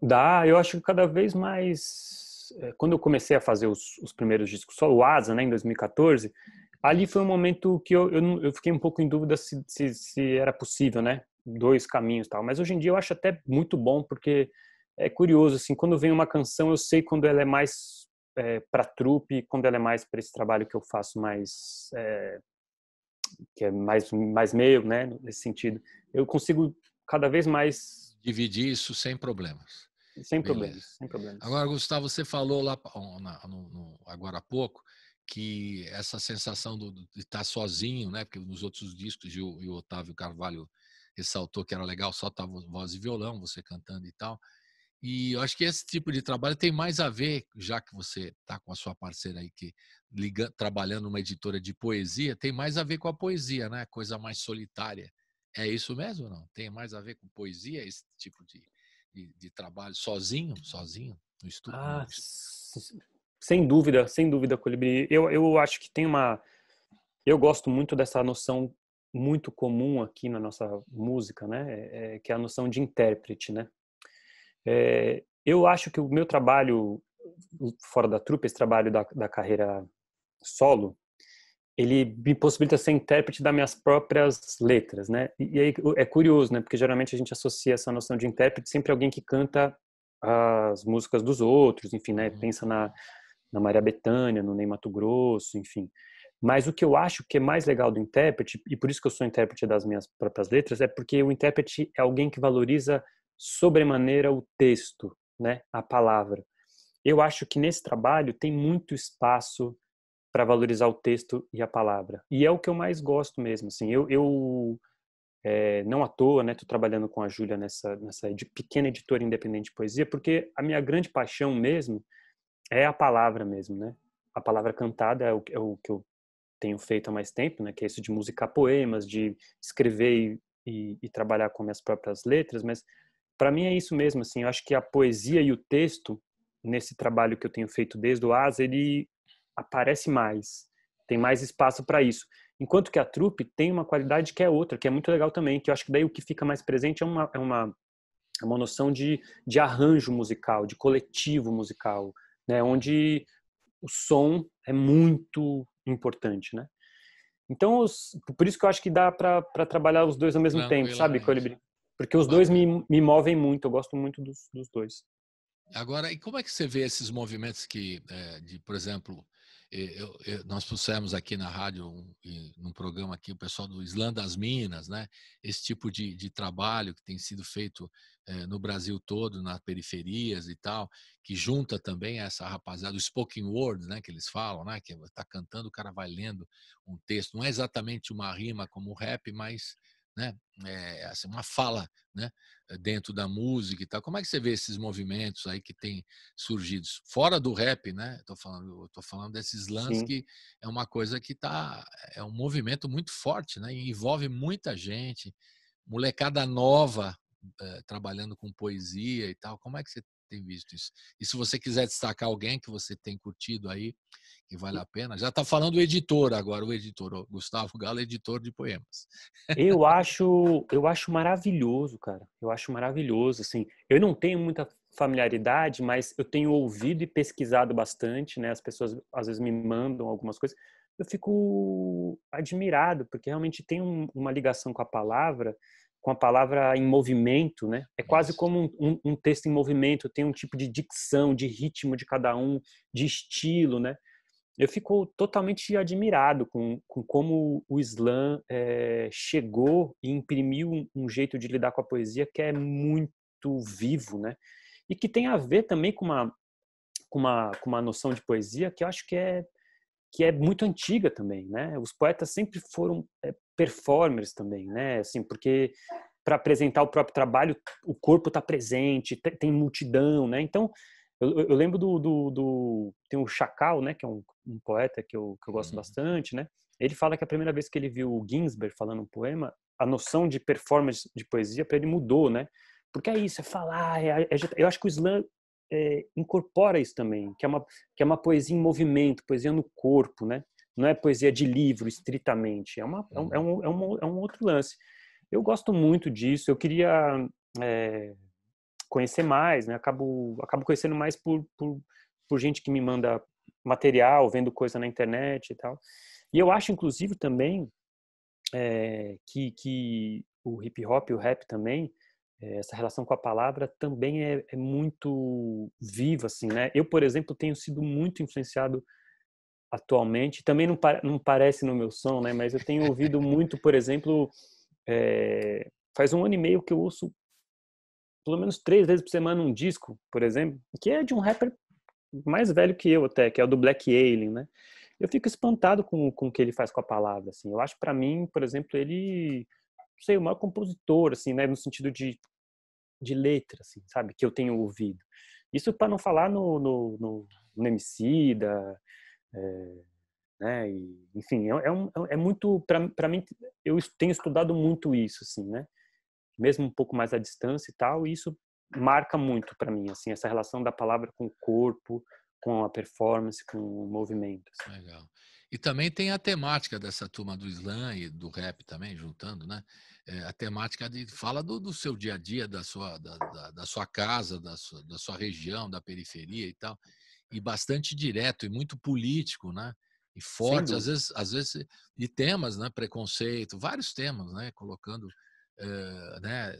Dá, eu acho que cada vez mais. Eh, quando eu comecei a fazer os, os primeiros discos solo, o Asa, né, em 2014, Ali foi um momento que eu, eu, eu fiquei um pouco em dúvida se, se, se, era possível, né? Dois caminhos tal. Mas hoje em dia eu acho até muito bom, porque é curioso, assim, quando vem uma canção eu sei quando ela é mais é, para trupe, quando ela é mais para esse trabalho que eu faço mais. É, que é mais, mais meio, né? Nesse sentido. Eu consigo cada vez mais. Dividir isso sem problemas. Sem problemas, sem problemas. Agora, Gustavo, você falou lá no, no, agora há pouco que essa sensação do, de estar sozinho, né? Porque nos outros discos e o, e o Otávio Carvalho ressaltou que era legal só tava voz e violão, você cantando e tal. E eu acho que esse tipo de trabalho tem mais a ver, já que você está com a sua parceira aí que liga, trabalhando numa editora de poesia, tem mais a ver com a poesia, né? Coisa mais solitária. É isso mesmo ou não? Tem mais a ver com poesia esse tipo de, de, de trabalho sozinho, sozinho no estúdio? Ah, no estúdio. Sem dúvida, sem dúvida, Colibri. Eu, eu acho que tem uma. Eu gosto muito dessa noção muito comum aqui na nossa música, né? É, é, que é a noção de intérprete, né? É, eu acho que o meu trabalho fora da trupe, esse trabalho da, da carreira solo, ele me possibilita ser intérprete das minhas próprias letras, né? E, aí é curioso, né? Porque geralmente a gente associa essa noção de intérprete sempre a alguém que canta as músicas dos outros, enfim, né? Uhum. Pensa na na Maria Bethânia, no Ney Mato Grosso, enfim. Mas o que eu acho que é mais legal do intérprete, e por isso que eu sou intérprete das minhas próprias letras, é porque o intérprete é alguém que valoriza sobremaneira o texto, né, a palavra. Eu acho que nesse trabalho tem muito espaço para valorizar o texto e a palavra. E é o que eu mais gosto mesmo, assim. Eu, eu é, não à toa, né, trabalhando com a Júlia nessa, nessa pequena editora independente de poesia, porque a minha grande paixão mesmo é a palavra mesmo, né? A palavra cantada é o, é o que eu tenho feito há mais tempo, né? Que é isso de musicar poemas, de escrever e, e, e trabalhar com minhas próprias letras, mas para mim é isso mesmo, assim. Eu acho que a poesia e o texto nesse trabalho que eu tenho feito desde o Asa, ele aparece mais, tem mais espaço para isso. Enquanto que a trupe tem uma qualidade que é outra, que é muito legal também, que eu acho que daí o que fica mais presente é uma, é uma, é uma noção de, de arranjo musical, de coletivo musical, né? onde o som é muito importante, né? Então, os, por isso que eu acho que dá para trabalhar os dois ao mesmo tempo, sabe, né, Colibri? Porque os dois me, me movem muito, eu gosto muito dos, dos dois. Agora, e como é que você vê esses movimentos que, é, de, por exemplo, eh, eu, eu, nós pusemos aqui na rádio, um, num programa aqui, o pessoal do Islã das Minas, né? esse tipo de, de trabalho que tem sido feito eh, no Brasil todo, nas periferias e tal, que junta também essa rapaziada, o spoken word, né? que eles falam, né? que está é, cantando, o cara vai lendo um texto. Não é exatamente uma rima como o rap, mas né? É, assim, uma fala né? dentro da música e tal. Como é que você vê esses movimentos aí que têm surgido? Fora do rap, né? Estou falando, eu falando desses lances que é uma coisa que tá, é um movimento muito forte, né? E envolve muita gente, molecada nova é, trabalhando com poesia e tal. Como é que você tem visto isso? E se você quiser destacar alguém que você tem curtido aí, e vale a pena. Já está falando o editor agora, o editor, o Gustavo Galo, editor de poemas. Eu (laughs) acho, eu acho maravilhoso, cara. Eu acho maravilhoso, assim. Eu não tenho muita familiaridade, mas eu tenho ouvido e pesquisado bastante, né? As pessoas às vezes me mandam algumas coisas. Eu fico admirado, porque realmente tem um, uma ligação com a palavra, com a palavra em movimento, né? É quase Isso. como um, um, um texto em movimento, tem um tipo de dicção, de ritmo de cada um, de estilo, né? eu fico totalmente admirado com, com como o Islã é, eh, chegou e imprimiu um, um, jeito de lidar com a poesia que é muito vivo, né? E que tem a ver também com uma, com uma, com uma noção de poesia que eu acho que é, que é muito antiga também, né? Os poetas sempre foram é, performers também, né? Assim, porque para apresentar o próprio trabalho, o corpo está presente, tem multidão, né? Então, eu, eu, lembro do, do, do, Tem um Chacal, né? Que é um um poeta que eu, que eu gosto uhum. bastante, né? Ele fala que a primeira vez que ele viu o Ginsberg falando um poema, a noção de performance de poesia para ele mudou, né? Porque é isso, é falar. É, é, eu acho que o slam é, incorpora isso também, que é, uma, que é uma poesia em movimento, poesia no corpo, né? Não é poesia de livro, estritamente. É, uma, é, um, é, uhum. é um, é um outro lance. Eu gosto muito disso. Eu queria é, conhecer mais, né? Acabo, acabo conhecendo mais por, por, por gente que me manda material, vendo coisa na internet e tal. E eu acho, inclusive, também é, que, que o hip hop o rap também, é, essa relação com a palavra também é, é, muito viva, assim, né? Eu, por exemplo, tenho sido muito influenciado atualmente, também não, não parece no meu som, né? Mas eu tenho ouvido muito, por exemplo, eh, faz um ano e meio que eu ouço pelo menos três vezes por semana um disco, por exemplo, que é de um rapper mais velho que eu até, que é o do Black Alien, né? Eu fico espantado com, com o que ele faz com a palavra, assim. Eu acho, para mim, por exemplo, ele, não sei, o maior compositor, assim, né? No sentido de, de letra, assim, sabe? Que eu tenho ouvido. Isso para não falar no, no, no, no É, né? E, enfim, é, é, um, é muito... para mim, eu tenho estudado muito isso, assim, né? Mesmo um pouco mais à distância e tal, e isso marca muito para mim, assim, essa relação da palavra com o corpo, com a performance, com o movimento. Assim. Legal. E também tem a temática dessa turma do slam e do rap também, juntando, né? É, a temática de, fala do, do, seu dia a dia, da sua, da, da, da sua casa, da sua, da sua região, da periferia e tal. E bastante direto e muito político, né? E forte, às vezes, às vezes, e temas, né? Preconceito, vários temas, né? Colocando eh, né?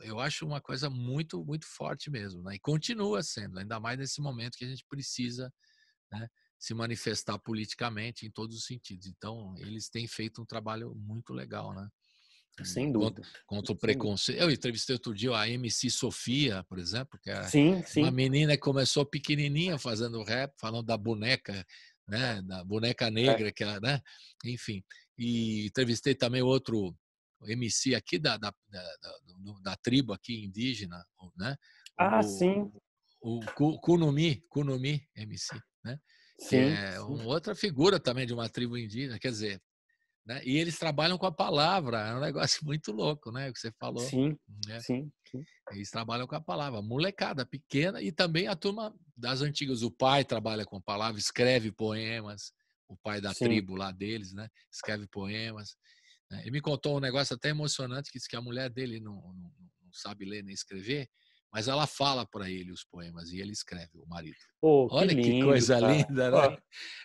Eu acho uma coisa muito, muito forte mesmo, né? E continua sendo, ainda mais nesse momento que a gente precisa né, se manifestar politicamente em todos os sentidos. Então, eles têm feito um trabalho muito legal, né? Eh, sem dúvida. Contra, contra o preconceito. Eu entrevistei outro dia a MC Sofia, por exemplo, que é sim, sim. uma menina que começou pequenininha fazendo rap, falando da boneca, né, da boneca é. negra, é. que ela, né? Enfim, e entrevistei também outro MC aqui da, da, da, da, da tribo aqui indígena, né? Ah, o, sim. O, o Kunumi, Kunumi MC, né? Sim, que é sim. uma outra figura também de uma tribo indígena, quer dizer, né? E eles trabalham com a palavra, é um negócio (laughs) muito louco, né? O que você falou. Sim, né? sim, sim, Eles trabalham com a palavra, molecada pequena e também a turma das antigas. O pai trabalha com a palavra, escreve poemas, o pai da sim. tribo lá deles, né? Escreve poemas. Ele né? me contou um negócio até emocionante que diz que a mulher dele não, não, não sabe ler nem escrever, mas ela fala para ele os poemas e ele escreve, o marido. Oh, Olha que, lindo, que coisa cara. linda, né?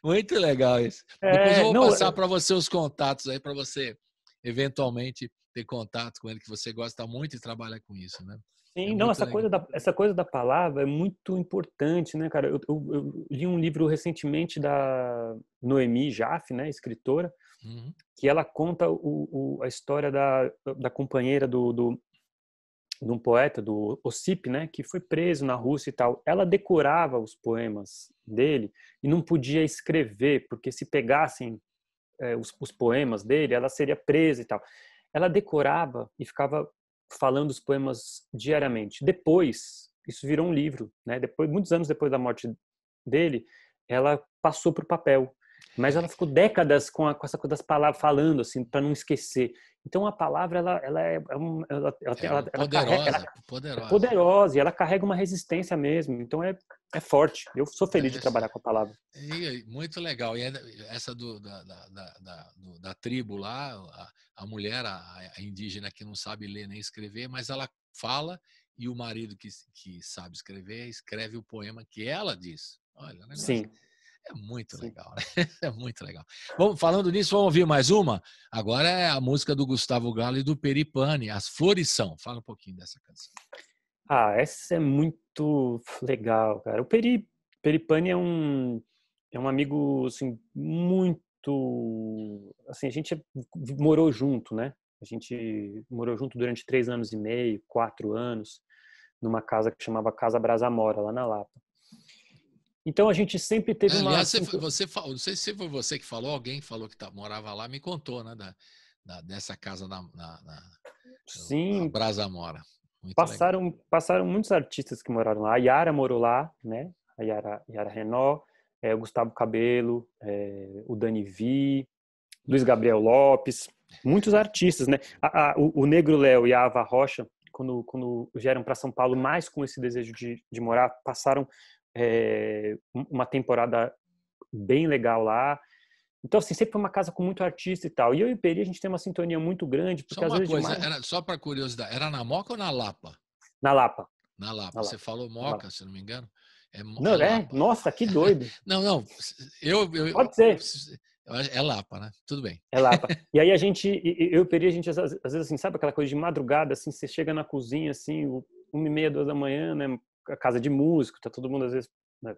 Oh. Muito legal isso. É, Depois eu vou não, passar para você os contatos aí para você eventualmente ter contato com ele que você gosta muito e trabalha com isso, né? Sim, é não, essa coisa, da, essa coisa da palavra é muito importante, né, cara? Eu, eu, eu li um livro recentemente da Noemi Jaffe, né, escritora, uhum. que ela conta o, o, a história da, da companheira do, do, de um poeta, do Ossip, né, que foi preso na Rússia e tal. Ela decorava os poemas dele e não podia escrever, porque se pegassem é, os, os poemas dele, ela seria presa e tal. Ela decorava e ficava falando os poemas diariamente. Depois, isso virou um livro, né? Depois, muitos anos depois da morte dele, ela passou para o papel. Mas ela ficou décadas com, a, com essa coisa das palavras falando, assim, para não esquecer. Então a palavra ela, ela é, é ela, ela, é ela, poderosa, carrega, ela, poderosa. É poderosa e ela carrega uma resistência mesmo. Então é, é forte. Eu sou feliz é, de trabalhar com a palavra. E, muito legal. E é essa do, da, da, da, da, tribo lá, a, a mulher, a, a, indígena que não sabe ler nem escrever, mas ela fala e o marido que, que sabe escrever escreve o poema que ela diz. Olha, negócio. Sim. É muito Sim. legal, né? (laughs) É muito legal. Vamos, falando nisso, vamos ouvir mais uma? Agora é a música do Gustavo Galo e do Peripane, As Flores São. Fala um pouquinho dessa canção. Ah, essa é muito legal, cara. O Peri, Peripane é um, é um amigo, assim, muito... Assim, a gente é, morou junto, né? A gente morou junto durante três anos e meio, quatro anos, numa casa que chamava Casa Brasamora, lá na Lapa. Então a gente sempre teve Aliás, é, uma. Aliás, você, você falou, não sei se foi você que falou, alguém falou que tá, morava lá, me contou, né? Da, da dessa casa na, na, na Sim. Na Brasa Mora. Muito passaram, legal. passaram muitos artistas que moraram lá. A Yara morou lá, né? A Yara, Yara Renault, é, eh, o Gustavo Cabelo, é, eh, o Dani Vi, Luiz uhum. Gabriel Lopes, muitos uhum. artistas, né? A, a, o, o, Negro Léo e a Ava Rocha, quando, quando vieram para São Paulo mais com esse desejo de, de morar, passaram é, uma temporada bem legal lá. Então, assim, sempre foi uma casa com muito artista e tal. E eu e o Peri, a gente tem uma sintonia muito grande. Porque só uma às vezes coisa, demais... era, só para curiosidade, era na Moca ou na Lapa? Na Lapa. Na Lapa. Na Lapa. Você falou Moca, Lapa. se não me engano. É, não, é, é? Lapa. Nossa, que doido. (laughs) não, não. Eu, eu, Pode ser. É Lapa, né? Tudo bem. É Lapa. (laughs) E aí a gente, eu e o Peri, a gente às, vezes, assim, sabe aquela coisa de madrugada, assim, você chega na cozinha, assim, uma e meia, duas da manhã, né? casa de músico, tá todo mundo às vezes né,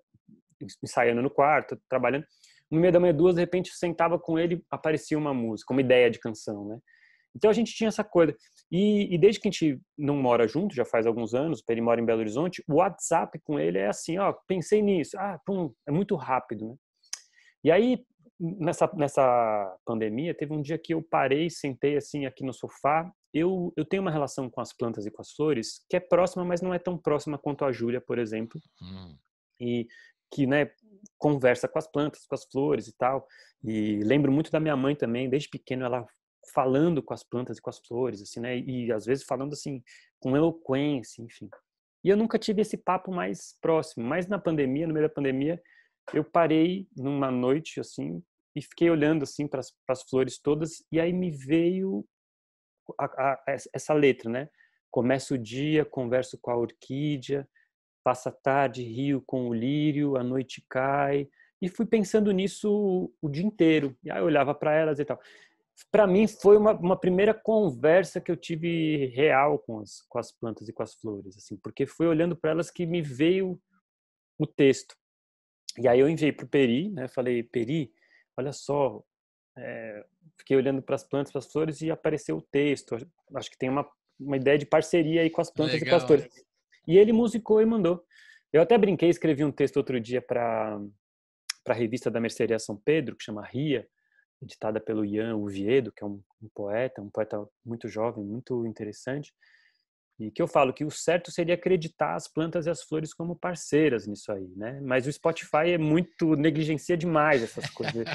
ensaiando no quarto, trabalhando. No meio da manhã, duas, de repente, sentava com ele, aparecia uma música, uma ideia de canção, né? Então a gente tinha essa coisa. E, e, desde que a gente não mora junto, já faz alguns anos, ele mora em Belo Horizonte, o WhatsApp com ele é assim, ó, pensei nisso, ah, pum, é muito rápido, né? E aí nessa, nessa pandemia, teve um dia que eu parei, sentei assim aqui no sofá. Eu, eu tenho uma relação com as plantas e com as flores que é próxima, mas não é tão próxima quanto a Júlia, por exemplo. Hum. E que, né, conversa com as plantas, com as flores e tal. E lembro muito da minha mãe também, desde pequeno ela falando com as plantas e com as flores, assim, né? E às vezes falando assim com eloquência, enfim. E eu nunca tive esse papo mais próximo, mas na pandemia, no meio da pandemia, eu parei numa noite assim, e fiquei olhando assim para as flores todas e aí me veio a, a, essa letra, né? Começo o dia, converso com a orquídea, passa a tarde, rio com o lírio, a noite cai. E fui pensando nisso o, o dia inteiro. E aí eu olhava para elas e tal. Para mim foi uma, uma, primeira conversa que eu tive real com as, com as plantas e com as flores, assim, porque fui olhando para elas que me veio o texto. E aí eu enviei pro Peri, né? Falei, Peri, olha só, é, fiquei olhando para as plantas, para as flores e apareceu o texto. Acho que tem uma, uma ideia de parceria aí com as plantas Legal. e com as flores. E ele musicou e mandou. Eu até brinquei, escrevi um texto outro dia para a revista da Merceria São Pedro, que chama Ria, editada pelo Ian Oviedo, que é um, um poeta, um poeta muito jovem, muito interessante. E que eu falo que o certo seria acreditar as plantas e as flores como parceiras nisso aí, né? Mas o Spotify é muito negligencia demais essas coisas.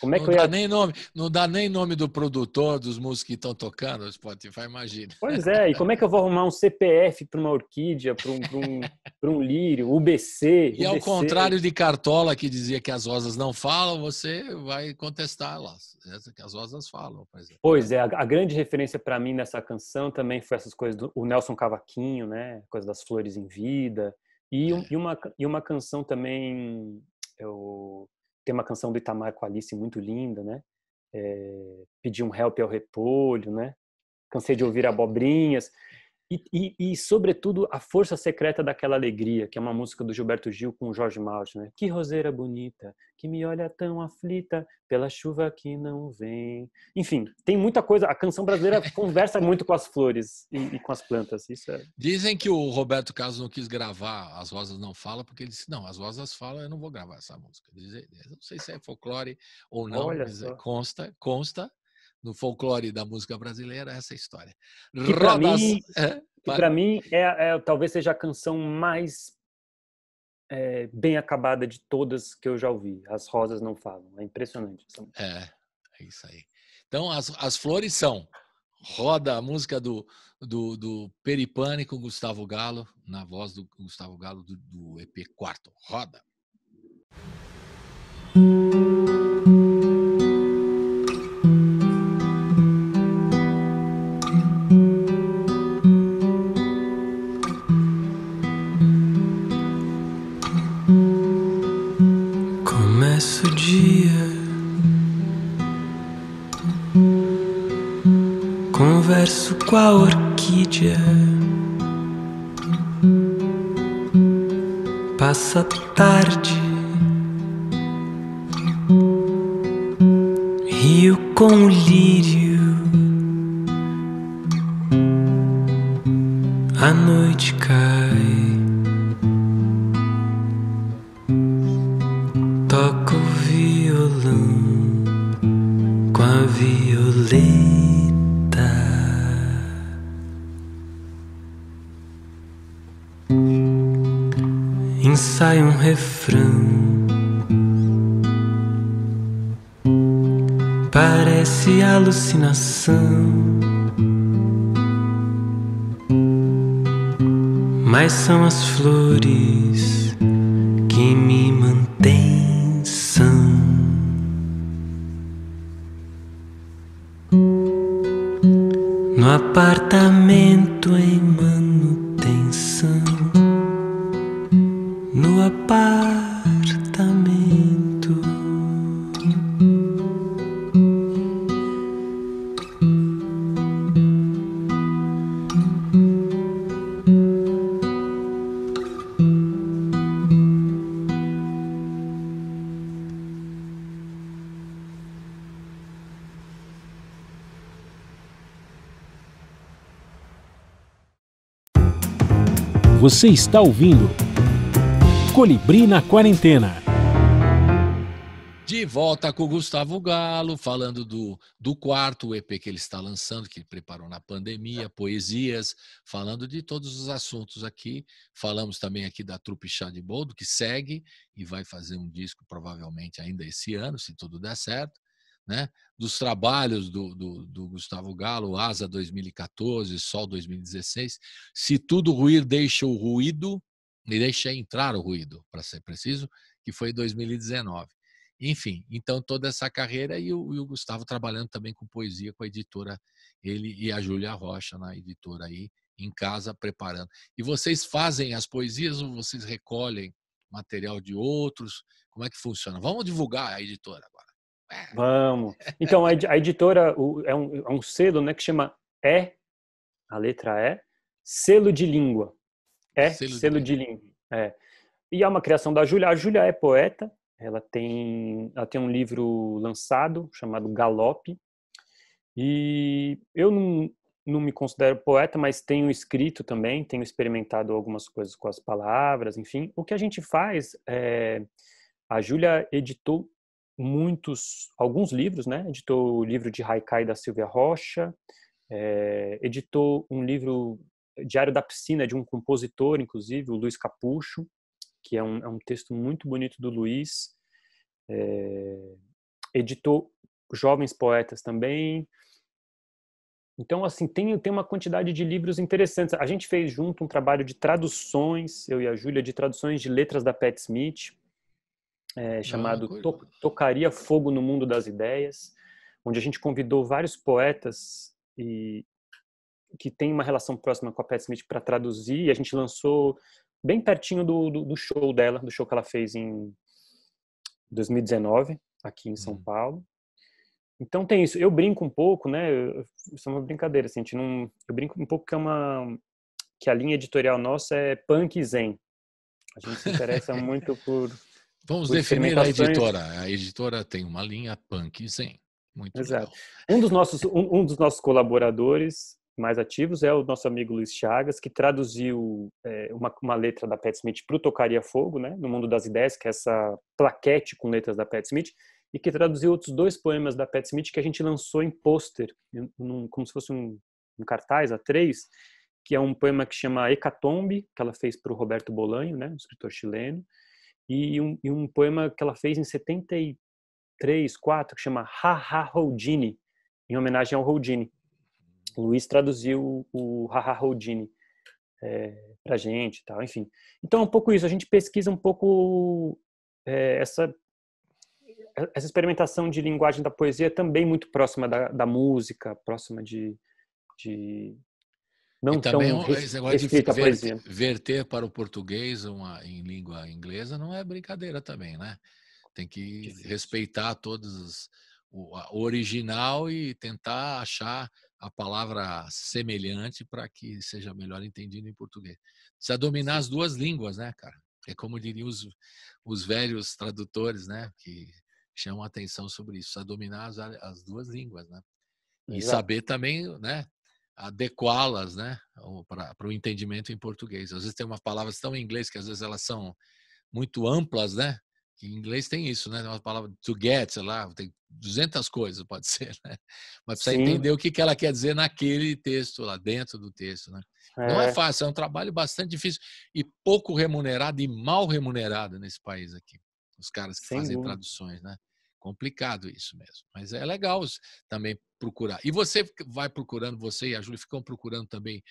Como é não que dá eu ia... nem nome, não dá nem nome do produtor dos músicos que estão tocando no Spotify, imagina. Pois é, e como é que eu vou arrumar um CPF para uma orquídea, para um, um, um lírio, UBC? E ao contrário de Cartola que dizia que as rosas não falam, você vai contestar las que as rosas falam. Pois é, pois é a, a grande referência para mim nessa canção também foi essas coisas o Nelson Cavaquinho, né? Coisa das Flores em Vida. E, é. e uma, e uma canção também. Eu, tem uma canção do Itamar com a Alice muito linda, né? É, eh, Pedir um help ao repolho, né? Cansei de ouvir (laughs) abobrinhas. E, e, e, sobretudo, A Força Secreta daquela Alegria, que é uma música do Gilberto Gil com o Jorge Malti, né? Que roseira bonita, que me olha tão aflita pela chuva que não vem. Enfim, tem muita coisa. A canção brasileira (laughs) conversa muito com as flores e, e, com as plantas. Isso é... Dizem que o Roberto Carlos não quis gravar As Rosas Não Falam, porque ele disse: Não, As Rosas Falam, eu não vou gravar essa música. Dizem, não sei se é folclore ou não, é, consta, consta no folclore da música brasileira essa história. Para mim, é, para mim é, é, talvez seja a canção mais é, bem acabada de todas que eu já ouvi. As rosas não falam. É impressionante. É, é isso aí. Então as, as flores são roda a música do, do, do Peripânico Gustavo Galo na voz do Gustavo Galo do, do EP quarto. Roda. com a orquídea. Passa tarde, rio com o lírio, a noite cai. são as flores. Você está ouvindo Colibri na Quarentena. De volta com o Gustavo Galo, falando do, do quarto EP que ele está lançando, que ele preparou na pandemia, poesias, falando de todos os assuntos aqui. Falamos também aqui da Trupe Chá de Boldo, que segue e vai fazer um disco provavelmente ainda esse ano, se tudo der certo né? dos trabalhos do, do, do, Gustavo Galo, Asa 2014, Sol 2016. Se tudo ruir, deixa o ruído, e deixa entrar o ruído, para ser preciso, que foi 2019. Enfim, então toda essa carreira e o, e o, Gustavo trabalhando também com poesia, com a editora, ele e a Júlia Rocha na editora aí, em casa, preparando. E vocês fazem as poesias ou vocês recolhem material de outros? Como é que funciona? Vamos divulgar a editora agora. Vamos. Então, a editora o, é, um, é um selo né, que chama E, a letra E, selo de língua. É, selo, selo de, de língua. É. E é uma criação da Júlia. A Júlia é poeta, ela tem, ela tem um livro lançado chamado Galope. E eu não, não me considero poeta, mas tenho escrito também, tenho experimentado algumas coisas com as palavras, enfim. O que a gente faz é. A Júlia editou muitos, alguns livros, né? Editou o livro de Haikai da Silvia Rocha, é, editou um livro Diário da Piscina de um compositor, inclusive, o Luiz Capucho, que é um, é um texto muito bonito do Luiz. É, editou Jovens Poetas também. Então, assim, tem, tem uma quantidade de livros interessantes. A gente fez junto um trabalho de traduções, eu e a Júlia, de traduções de letras da Pat Smith, é, é chamado Tocaria Fogo no Mundo das Ideias, onde a gente convidou vários poetas e que tem uma relação próxima com a Pat Smith para traduzir, e a gente lançou bem pertinho do, do, do, show dela, do show que ela fez em 2019, aqui em São hum. Paulo. Então tem isso. Eu brinco um pouco, né? isso é uma brincadeira, assim, a gente não, eu brinco um pouco que é uma que a linha editorial nossa é punk zen. A gente se interessa muito por Vamos definir a editora. A editora tem uma linha punk zen. Muito Exato. Legal. Um dos nossos um, um, dos nossos colaboradores mais ativos é o nosso amigo Luiz Chagas, que traduziu é, uma, uma, letra da Pat Smith para o Tocaria Fogo, né, no Mundo das Ideias, que é essa plaquete com letras da Pat Smith, e que traduziu outros dois poemas da Pat Smith que a gente lançou em pôster, como se fosse um, um cartaz a três. que é um poema que chama Hecatombe, que ela fez para o Roberto Bolanho, né, um escritor chileno, e um, e um poema que ela fez em 73, 4, que chama Ha Ha Houdini, em homenagem ao Houdini. O hum. Luiz traduziu o Ha Ha Houdini é, eh, para gente, tal, enfim. Então é um pouco isso. A gente pesquisa um pouco é, essa essa experimentação de linguagem da poesia é também muito próxima da, da música, próxima de, de, não e tão restrita, por exemplo. Verter para o português uma, em língua inglesa não é brincadeira também, né? Tem que respeitar todos os, o original e tentar achar a palavra semelhante para que seja melhor entendido em português. Precisa dominar Sim. as duas línguas, né, cara? É como diriam os, os velhos tradutores, né? Que chamam atenção sobre isso. Precisa dominar as, as duas línguas, né? E Exato. saber também, né? adequá-las né, para o entendimento em português. Às vezes tem umas palavras tão em inglês que às vezes elas são muito amplas, né? Que em inglês tem isso, né? Uma palavra to get, sei lá, tem 200 coisas, pode (laughs) ser, né? Mas precisa Sim. entender o que, que ela quer dizer naquele texto, lá dentro do texto, né? É. Não é fácil, é um trabalho bastante difícil e pouco remunerado e mal remunerado nesse país aqui. Os caras que Sem fazem dúvida. traduções, né? complicado isso mesmo. Mas é legal também procurar. E você vai procurando, você e a Júlia ficam procurando também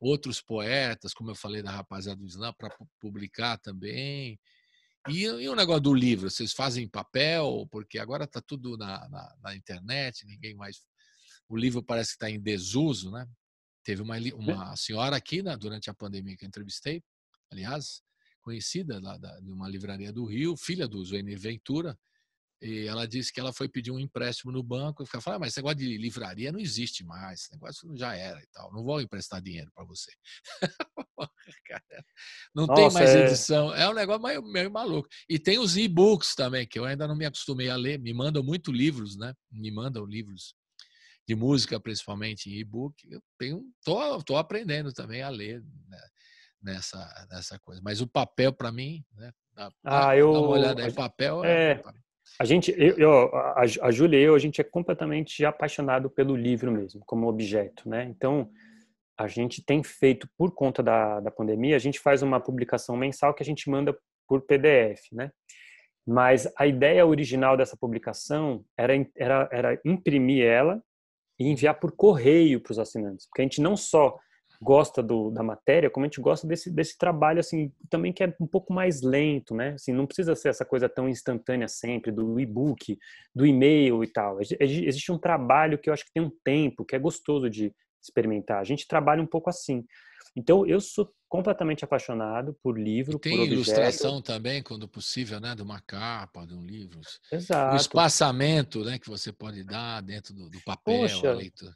outros poetas, como eu falei da rapaziada do Islã, para publicar também. E, e, o negócio do livro, vocês fazem papel? Porque agora está tudo na, na, na, internet, ninguém mais. O livro parece que está em desuso, né? Teve uma, uma senhora aqui, né, durante a pandemia que eu entrevistei, aliás, conhecida lá da, de uma livraria do Rio, filha do Zuene Ventura, e ela disse que ela foi pedir um empréstimo no banco. Eu falei, ah, mas esse negócio de livraria não existe mais. Esse negócio já era e tal. Não vou emprestar dinheiro para você. (laughs) não Nossa, tem mais é edição. É... é um negócio meio, meio maluco. E tem os e-books também, que eu ainda não me acostumei a ler. Me mandam muito livros, né? Me mandam livros de música, principalmente em e-book. Eu tenho, tô, tô aprendendo também a ler né? nessa, nessa coisa. Mas o papel, para mim, né? Dá, ah, dá, eu... dá uma olhada é aí. O papel é... é... A gente, eu, a, a Júlia e eu, a gente é completamente apaixonado pelo livro mesmo, como objeto, né? Então, a gente tem feito, por conta da, da pandemia, a gente faz uma publicação mensal que a gente manda por PDF, né? Mas a ideia original dessa publicação era, era, era imprimir ela e enviar por correio para os assinantes, porque a gente não só gosta do, da matéria, como a gente gosta desse, desse trabalho, assim, também que é um pouco mais lento, né? Assim, não precisa ser essa coisa tão instantânea sempre, do e-book, do e-mail e tal. Existe um trabalho que eu acho que tem um tempo, que é gostoso de experimentar. A gente trabalha um pouco assim. Então, eu sou completamente apaixonado por livro, tem por ilustração também, quando possível, né? De uma capa, de um livro. Exato. O espaçamento né, que você pode dar dentro do, do papel, Poxa, a leitura.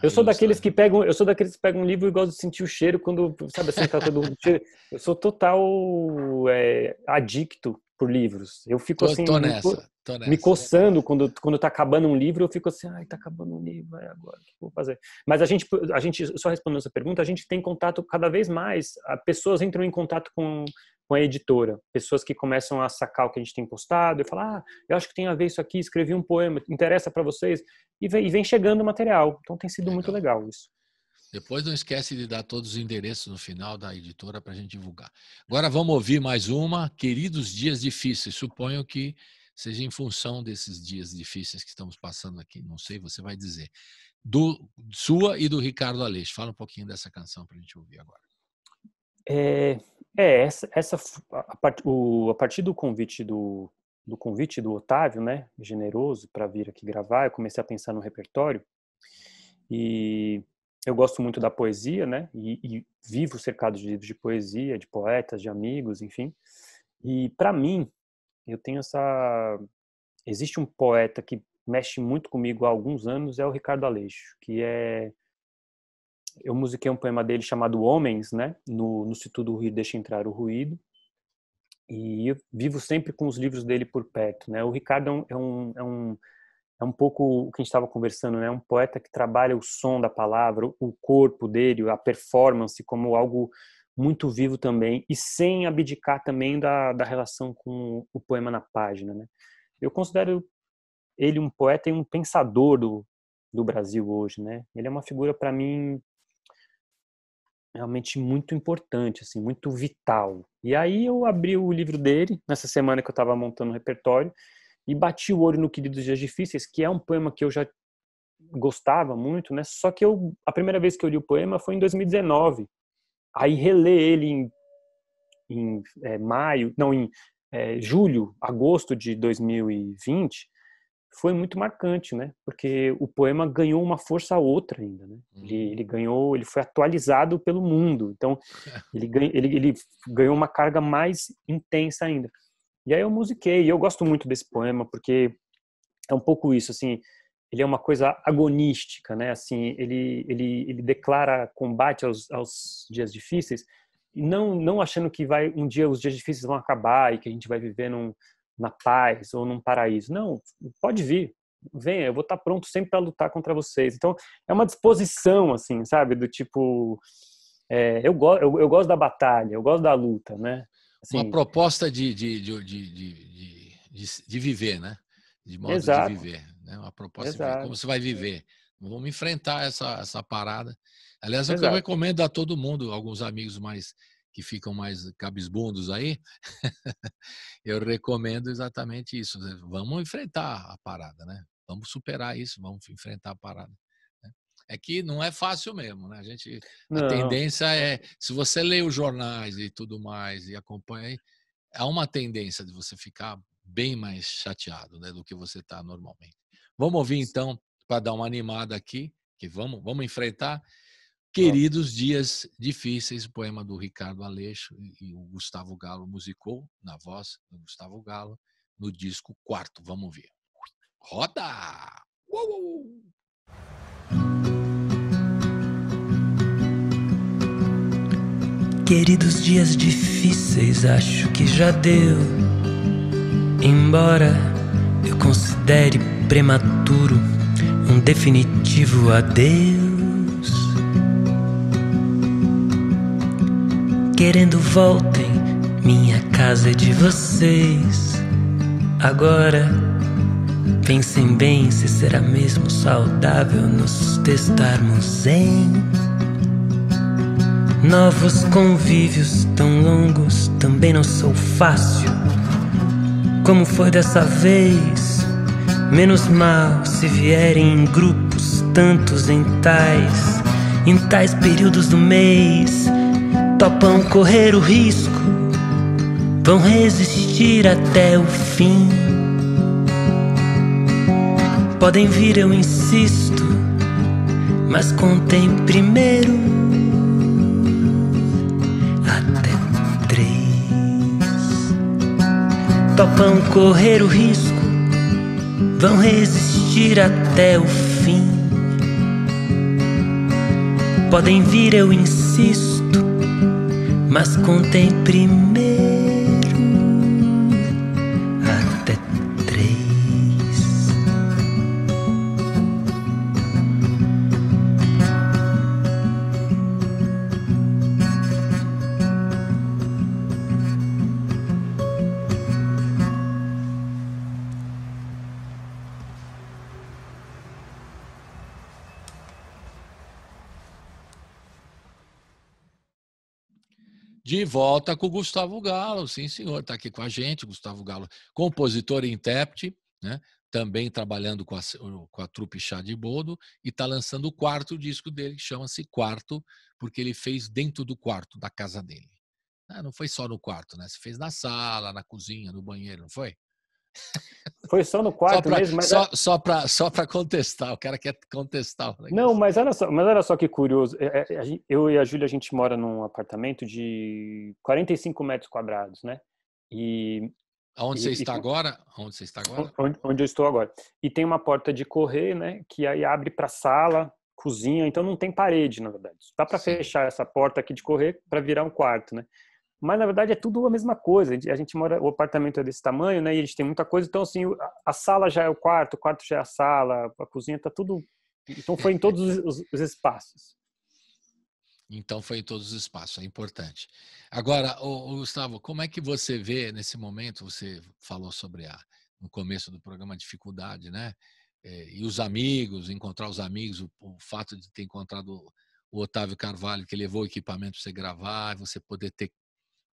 Eu sou daqueles que pegam, eu sou daqueles que pegam um livro e gosto de sentir o cheiro quando, sabe assim, tá todo cheiro. Eu sou total é, adicto por livros. Eu fico tô, assim, tô nessa, me, tô nessa. me coçando quando quando tá acabando um livro, eu fico assim, ai, tá acabando um livro, é agora, o que eu vou fazer? Mas a gente a gente só respondendo essa pergunta, a gente tem contato cada vez mais, pessoas entram em contato com com a editora. Pessoas que começam a sacar o que a gente tem postado e falar, ah, eu acho que tem a ver isso aqui, escrevi um poema, interessa para vocês. E vem, chegando material. Então tem sido legal. muito legal isso. Depois não esquece de dar todos os endereços no final da editora para a gente divulgar. Agora vamos ouvir mais uma. Queridos dias difíceis. Suponho que seja em função desses dias difíceis que estamos passando aqui. Não sei, você vai dizer. Do sua e do Ricardo Aleixo. Fala um pouquinho dessa canção para a gente ouvir agora. É, é, essa, essa a, part, o, a partir do convite do, do convite do Otávio, né, generoso, para vir aqui gravar, eu comecei a pensar no repertório. E eu gosto muito da poesia, né, e, e vivo cercado de livros de poesia, de poetas, de amigos, enfim. E para mim, eu tenho essa. Existe um poeta que mexe muito comigo há alguns anos, é o Ricardo Aleixo, que é eu musiquei um poema dele chamado Homens, né? No, no Se Tudo Deixa Entrar o Ruído. E eu vivo sempre com os livros dele por perto, né? O Ricardo é um, é um, é um é pouco o que a gente estava conversando, né? É um poeta que trabalha o som da palavra, o corpo dele, a performance como algo muito vivo também e sem abdicar também da, da relação com o poema na página, né? Eu considero ele um poeta e um pensador do, do Brasil hoje, né? Ele é uma figura para mim realmente muito importante, assim, muito vital. E aí eu abri o livro dele nessa semana que eu estava montando o repertório e bati o olho no Queridos Dias Difíceis, que é um poema que eu já gostava muito, né? Só que eu a primeira vez que eu li o poema foi em 2019. Aí relê ele em, em é, maio, não em é, julho, agosto de 2020 foi muito marcante, né? Porque o poema ganhou uma força outra ainda, né? Ele, uhum. ele ganhou, ele foi atualizado pelo mundo, então (laughs) ele, ele, ele, ganhou uma carga mais intensa ainda. E aí eu musiquei, e eu gosto muito desse poema porque é um pouco isso, assim, ele é uma coisa agonística, né? Assim, ele ele, ele declara combate aos, aos dias difíceis, não não achando que vai um dia os dias difíceis vão acabar e que a gente vai viver num na paz ou num paraíso. Não, pode vir. Venha, eu vou estar tá pronto sempre para lutar contra vocês. Então, é uma disposição, assim, sabe? Do tipo. É, eu, go eu, eu, gosto da batalha, eu gosto da luta, né? Assim, uma proposta de, de, de, de, de, de, viver, né? De modo Exato. de viver. Né? Uma proposta Exato. de viver. Como você vai viver? Vamos enfrentar essa, essa parada. Aliás, é o que eu recomendo a todo mundo, alguns amigos mais que ficam mais cabisbundos aí, (laughs) eu recomendo exatamente isso. Né? Vamos enfrentar a parada, né? Vamos superar isso, vamos enfrentar a parada. Né? É que não é fácil mesmo, né? A gente não. a tendência é, se você lê os jornais e tudo mais e acompanha, há uma tendência de você ficar bem mais chateado, né, do que você está normalmente. Vamos ouvir então para dar uma animada aqui, que vamos, vamos enfrentar Queridos Dias Difíceis, poema do Ricardo Aleixo e o Gustavo Galo musicou na voz do Gustavo Galo no disco Quarto. Vamos ver. Roda! Uou! Queridos dias difíceis, acho que já deu. Embora eu considere prematuro um definitivo adeus. querendo voltem. Minha casa é de vocês. Agora, pensem bem se será mesmo saudável nos testarmos em novos convívios tão longos. Também não sou fácil. Como foi dessa vez? Menos mal se vierem em grupos, tantos em tais, em tais períodos do mês topam correr o risco, vão resistir até o fim. Podem vir, eu insisto, mas contem primeiro até três. Topam correr o risco, vão resistir até o fim. Podem vir, eu insisto mas contemple De volta com o Gustavo Galo, sim senhor, está aqui com a gente, Gustavo Galo, compositor e intérprete, né? também trabalhando com a, com a trupe Chá de Bodo, e está lançando o quarto disco dele, que chama-se Quarto, porque ele fez dentro do quarto da casa dele. Ah, não foi só no quarto, né? Você fez na sala, na cozinha, no banheiro, não foi? Foi só no quarto só pra, mesmo. Mas só, era... É só para só pra contestar, o cara quer contestar. Não, mas era só, mas era só que curioso. É, é, eu e a Júlia, a gente mora num apartamento de 45 metros quadrados, né? E. Aonde e, você está e, agora? Onde você está agora? Onde, onde, eu estou agora. E tem uma porta de correr, né? Que aí abre para sala, cozinha, então não tem parede, na verdade. Dá para fechar essa porta aqui de correr para virar um quarto, né? mas na verdade é tudo a mesma coisa. A gente, mora, o apartamento é desse tamanho, né? E a gente tem muita coisa, então assim, a, sala já é o quarto, o quarto já é a sala, a cozinha tá tudo. Então foi em todos os, os, espaços. Então foi em todos os espaços, é importante. Agora, ô, ô, Gustavo, como é que você vê nesse momento? Você falou sobre a no começo do programa a dificuldade, né? Eh, e os amigos, encontrar os amigos, o, o fato de ter encontrado o Otávio Carvalho, que levou o equipamento para você gravar, você poder ter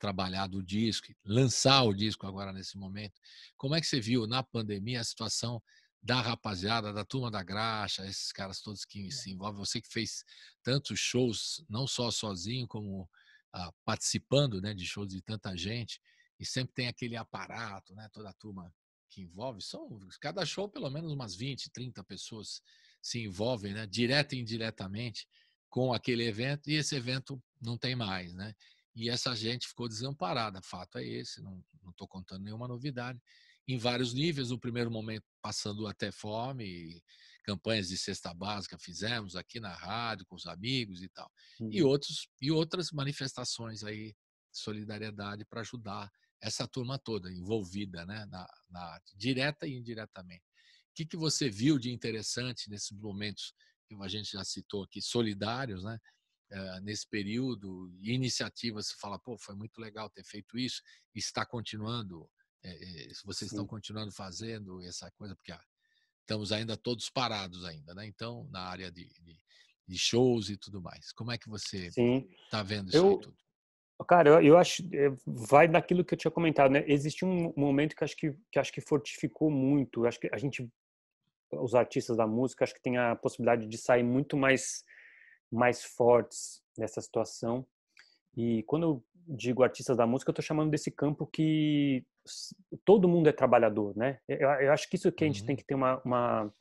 trabalhado o disco, lançar o disco agora nesse momento. Como é que você viu na pandemia a situação da rapaziada, da turma da graxa, esses caras todos que é. se envolvem? Você que fez tantos shows, não só sozinho, como ah, participando né, de shows de tanta gente, e sempre tem aquele aparato, né, toda a turma que envolve. São, cada show, pelo menos umas 20, 30 pessoas se envolvem, né, direta e indiretamente com aquele evento e esse evento não tem mais, né? E essa gente ficou desamparada, fato é esse, não estou contando nenhuma novidade. Em vários níveis, no primeiro momento passando até fome, campanhas de cesta básica fizemos aqui na rádio com os amigos e tal. Uhum. E, outros, e outras manifestações aí de solidariedade para ajudar essa turma toda envolvida né, na, na arte, direta e indiretamente. O que, que você viu de interessante nesses momentos que a gente já citou aqui, solidários, né? Eh, nesse período, iniciativas, você fala, pô, foi muito legal ter feito isso, está continuando, é, vocês Sim. estão continuando fazendo essa coisa, porque ah, estamos ainda todos parados ainda, né? Então, na área de, de, de shows e tudo mais. Como é que você está vendo isso eu, tudo? Cara, eu, eu acho, vai daquilo que eu tinha comentado, né? Existe um momento que acho que, que, acho que fortificou muito, acho que a gente os artistas da música, acho que tem a possibilidade de sair muito mais mais fortes nessa situação. E quando eu digo artistas da música, eu estou chamando desse campo que todo mundo é trabalhador, né? Eu, eu acho que isso que a gente uhum. tem que ter uma, uma,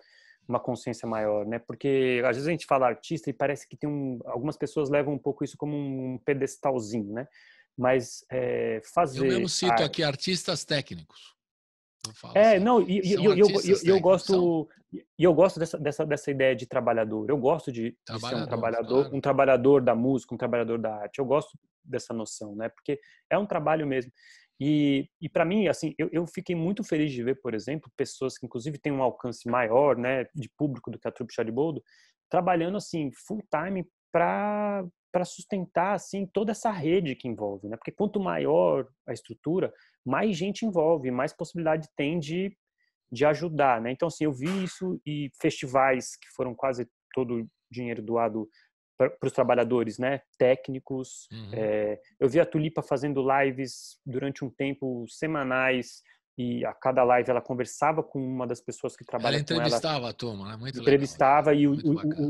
uma, consciência maior, né? Porque às vezes a gente fala artista e parece que tem um, algumas pessoas levam um pouco isso como um pedestalzinho, né? Mas é, eh, fazer. Eu mesmo cito arte... aqui artistas técnicos. Não é, assim. não, e, é eu, eu, eu, eu, gosto, e eu gosto dessa, dessa, dessa ideia de trabalhador. Eu gosto de, de ser um trabalhador, claro. um trabalhador da música, um trabalhador da arte. Eu gosto dessa noção, né? Porque é um trabalho mesmo. E, e para mim, assim, eu, eu fiquei muito feliz de ver, por exemplo, pessoas que inclusive têm um alcance maior, né, de público do que a Trupe Boldo, trabalhando assim full time para para sustentar assim toda essa rede que envolve, né? Porque quanto maior a estrutura, mais gente envolve, mais possibilidade tem de, de ajudar, né? Então assim, eu vi isso e festivais que foram quase todo o dinheiro doado para os trabalhadores, né? Técnicos. Uhum. É, eu vi a Tulipa fazendo lives durante um tempo semanais e a cada live ela conversava com uma das pessoas que trabalha ela com ela. entrevistava a turma, né? Muito entrevistava legal,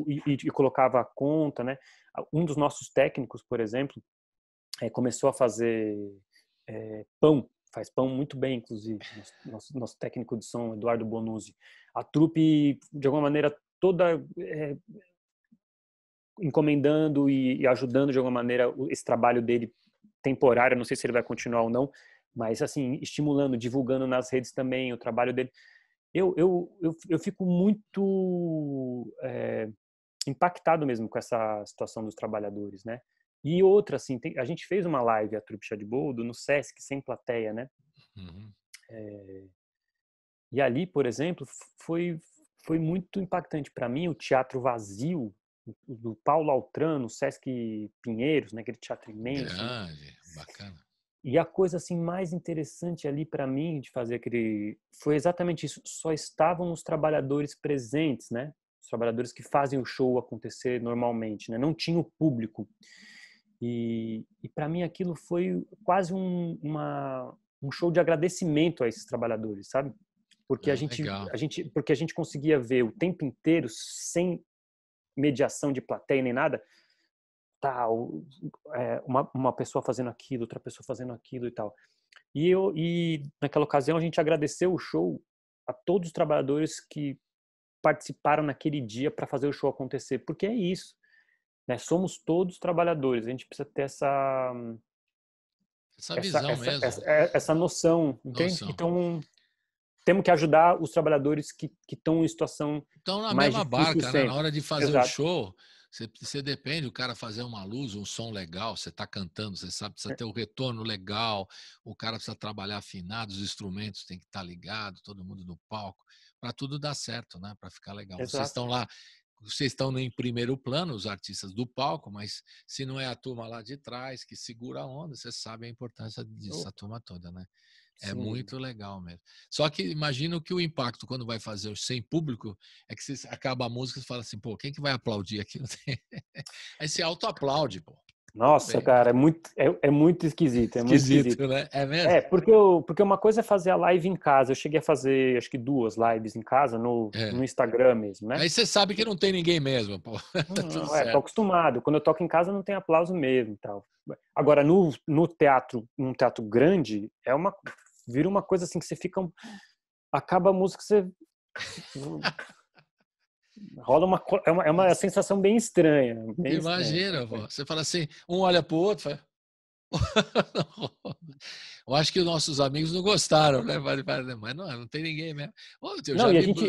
e, e, e, colocava a conta, né? Um dos nossos técnicos, por exemplo, é, começou a fazer é, pão, faz pão muito bem, inclusive, nosso, nosso, técnico de som, Eduardo Bonuzzi. A trupe, de alguma maneira, toda é, encomendando e, e ajudando, de alguma maneira, esse trabalho dele temporário, não sei se ele vai continuar ou não, mas assim, estimulando, divulgando nas redes também o trabalho dele. Eu, eu, eu, eu fico muito é, impactado mesmo com essa situação dos trabalhadores, né? E outra, assim, tem, a gente fez uma live, a Trupe de Boldo, no Sesc, sem plateia, né? Uhum. É, e ali, por exemplo, foi, foi muito impactante para mim o teatro vazio do Paulo Altrano, Sesc Pinheiros, né? Aquele teatro imenso. Grande, bacana. E a coisa assim mais interessante ali para mim de fazer aquele foi exatamente isso. Só estavam os trabalhadores presentes, né? Os trabalhadores que fazem o show acontecer normalmente, né? Não tinha o público. E, e para mim aquilo foi quase um, uma, um show de agradecimento a esses trabalhadores, sabe? Porque é, a ah, gente legal. a gente porque a gente conseguia ver o tempo inteiro sem mediação de plateia nem nada tal, tá, é, uma, uma pessoa fazendo aquilo, outra pessoa fazendo aquilo e tal. E, eu, e naquela ocasião a gente agradeceu o show a todos os trabalhadores que participaram naquele dia para fazer o show acontecer, porque é isso. Né? Somos todos trabalhadores, a gente precisa ter essa. Hum, essa, essa visão essa, mesmo. Essa, é, essa noção, entende? Noção. Então, temos que ajudar os trabalhadores que estão em situação. Estão na mais mesma barca, né? na hora de fazer Exato. o show você, você depende o cara fazer uma luz, um som legal, você está cantando, você sabe, precisa é. ter o um retorno legal, o cara precisa trabalhar afinado, os instrumentos tem que estar tá ligado, todo mundo no palco, para tudo dar certo, né? Para ficar legal. Exato. Vocês estão lá, vocês estão em primeiro plano, os artistas do palco, mas se não é a turma lá de trás que segura a onda, você sabe a importância dessa turma toda, né? É Sim. muito legal mesmo. Só que imagino que o impacto quando vai fazer o sem público é que você acaba a música e fala assim, pô, quem que vai aplaudir aqui? (laughs) Aí você auto-aplaude, pô. Nossa, Bem, cara, é muito, é, é muito esquisito. É esquisito, muito esquisito, né? É mesmo? É, porque, eu, porque uma coisa é fazer a live em casa. Eu cheguei a fazer, acho que duas lives em casa, no, é. no Instagram mesmo, né? Aí você sabe que não tem ninguém mesmo, pô. (laughs) Tá não, é, tô acostumado. Quando eu toco em casa, não tem aplauso mesmo tal. Agora, no, no teatro, num teatro grande, é uma vira uma coisa assim que você fica. Acaba a música, você. (laughs) Rola uma, é uma, é uma sensação bem estranha. Bem Imagina, estranha. você fala assim, um olha pro outro, fala... (laughs) Eu acho que os nossos amigos não gostaram, né? Mas não, não tem ninguém mesmo. Ô, não, e, a gente,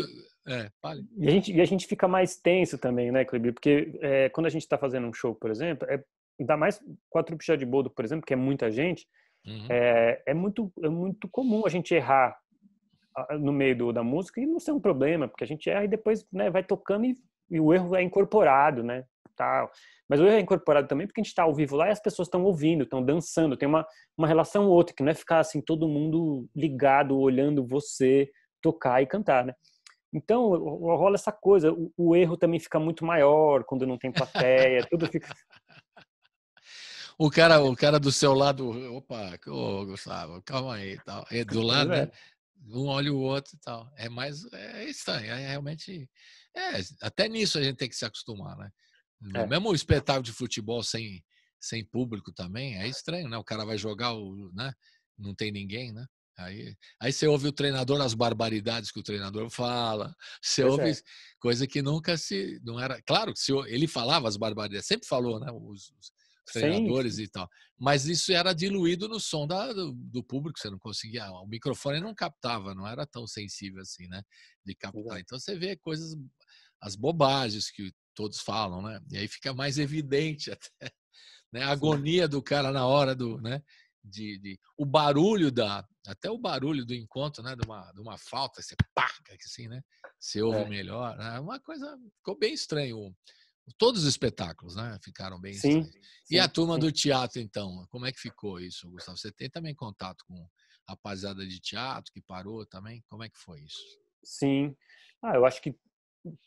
é, e, a gente, e a gente fica mais tenso também, né, Clube Porque é, quando a gente está fazendo um show, por exemplo, é, ainda mais quatro pichas de bodo, por exemplo, que é muita gente, Uhum. É, é, muito, é muito comum a gente errar no meio do, da música e não ser um problema, porque a gente erra e depois né, vai tocando e, e o erro é incorporado, né? Tal. Mas o erro é incorporado também porque a gente está ao vivo lá e as pessoas estão ouvindo, estão dançando, tem uma, uma relação outra, que não é ficar assim todo mundo ligado, olhando você tocar e cantar, né? Então, rola essa coisa, o, o erro também fica muito maior quando não tem plateia, tudo fica, o cara, o cara do seu lado, opa, ô, Gustavo, calma aí, tal. É do lado, é. né? um olha o outro e tal. É mais é estranho, é realmente. É, até nisso a gente tem que se acostumar, né? É. Mesmo o espetáculo de futebol sem, sem público também é estranho, né? O cara vai jogar, o, né? Não tem ninguém, né? Aí, aí você ouve o treinador, as barbaridades que o treinador fala, você pois ouve é. coisa que nunca se. não era Claro que se, ele falava as barbaridades, sempre falou, né? Os, os, treinadores Sim. e tal. Mas isso era diluído no som da, do, do, público, você não conseguia, o microfone não captava, não era tão sensível assim, né? De captar. Então você vê coisas, as bobagens que todos falam, né? E aí fica mais evidente (laughs) até, né? A agonia do cara na hora do, né? De, de, o barulho da até o barulho do encontro né de uma, de uma falta você pá assim né se ouve é. melhor né? uma coisa ficou bem estranho Todos os espetáculos, né? Ficaram bem. Sim, sim e a turma sim. do teatro, então? Como é que ficou isso, Gustavo? Você tem também contato com a rapaziada de teatro que parou também? Como é que foi isso? Sim. Ah, eu acho que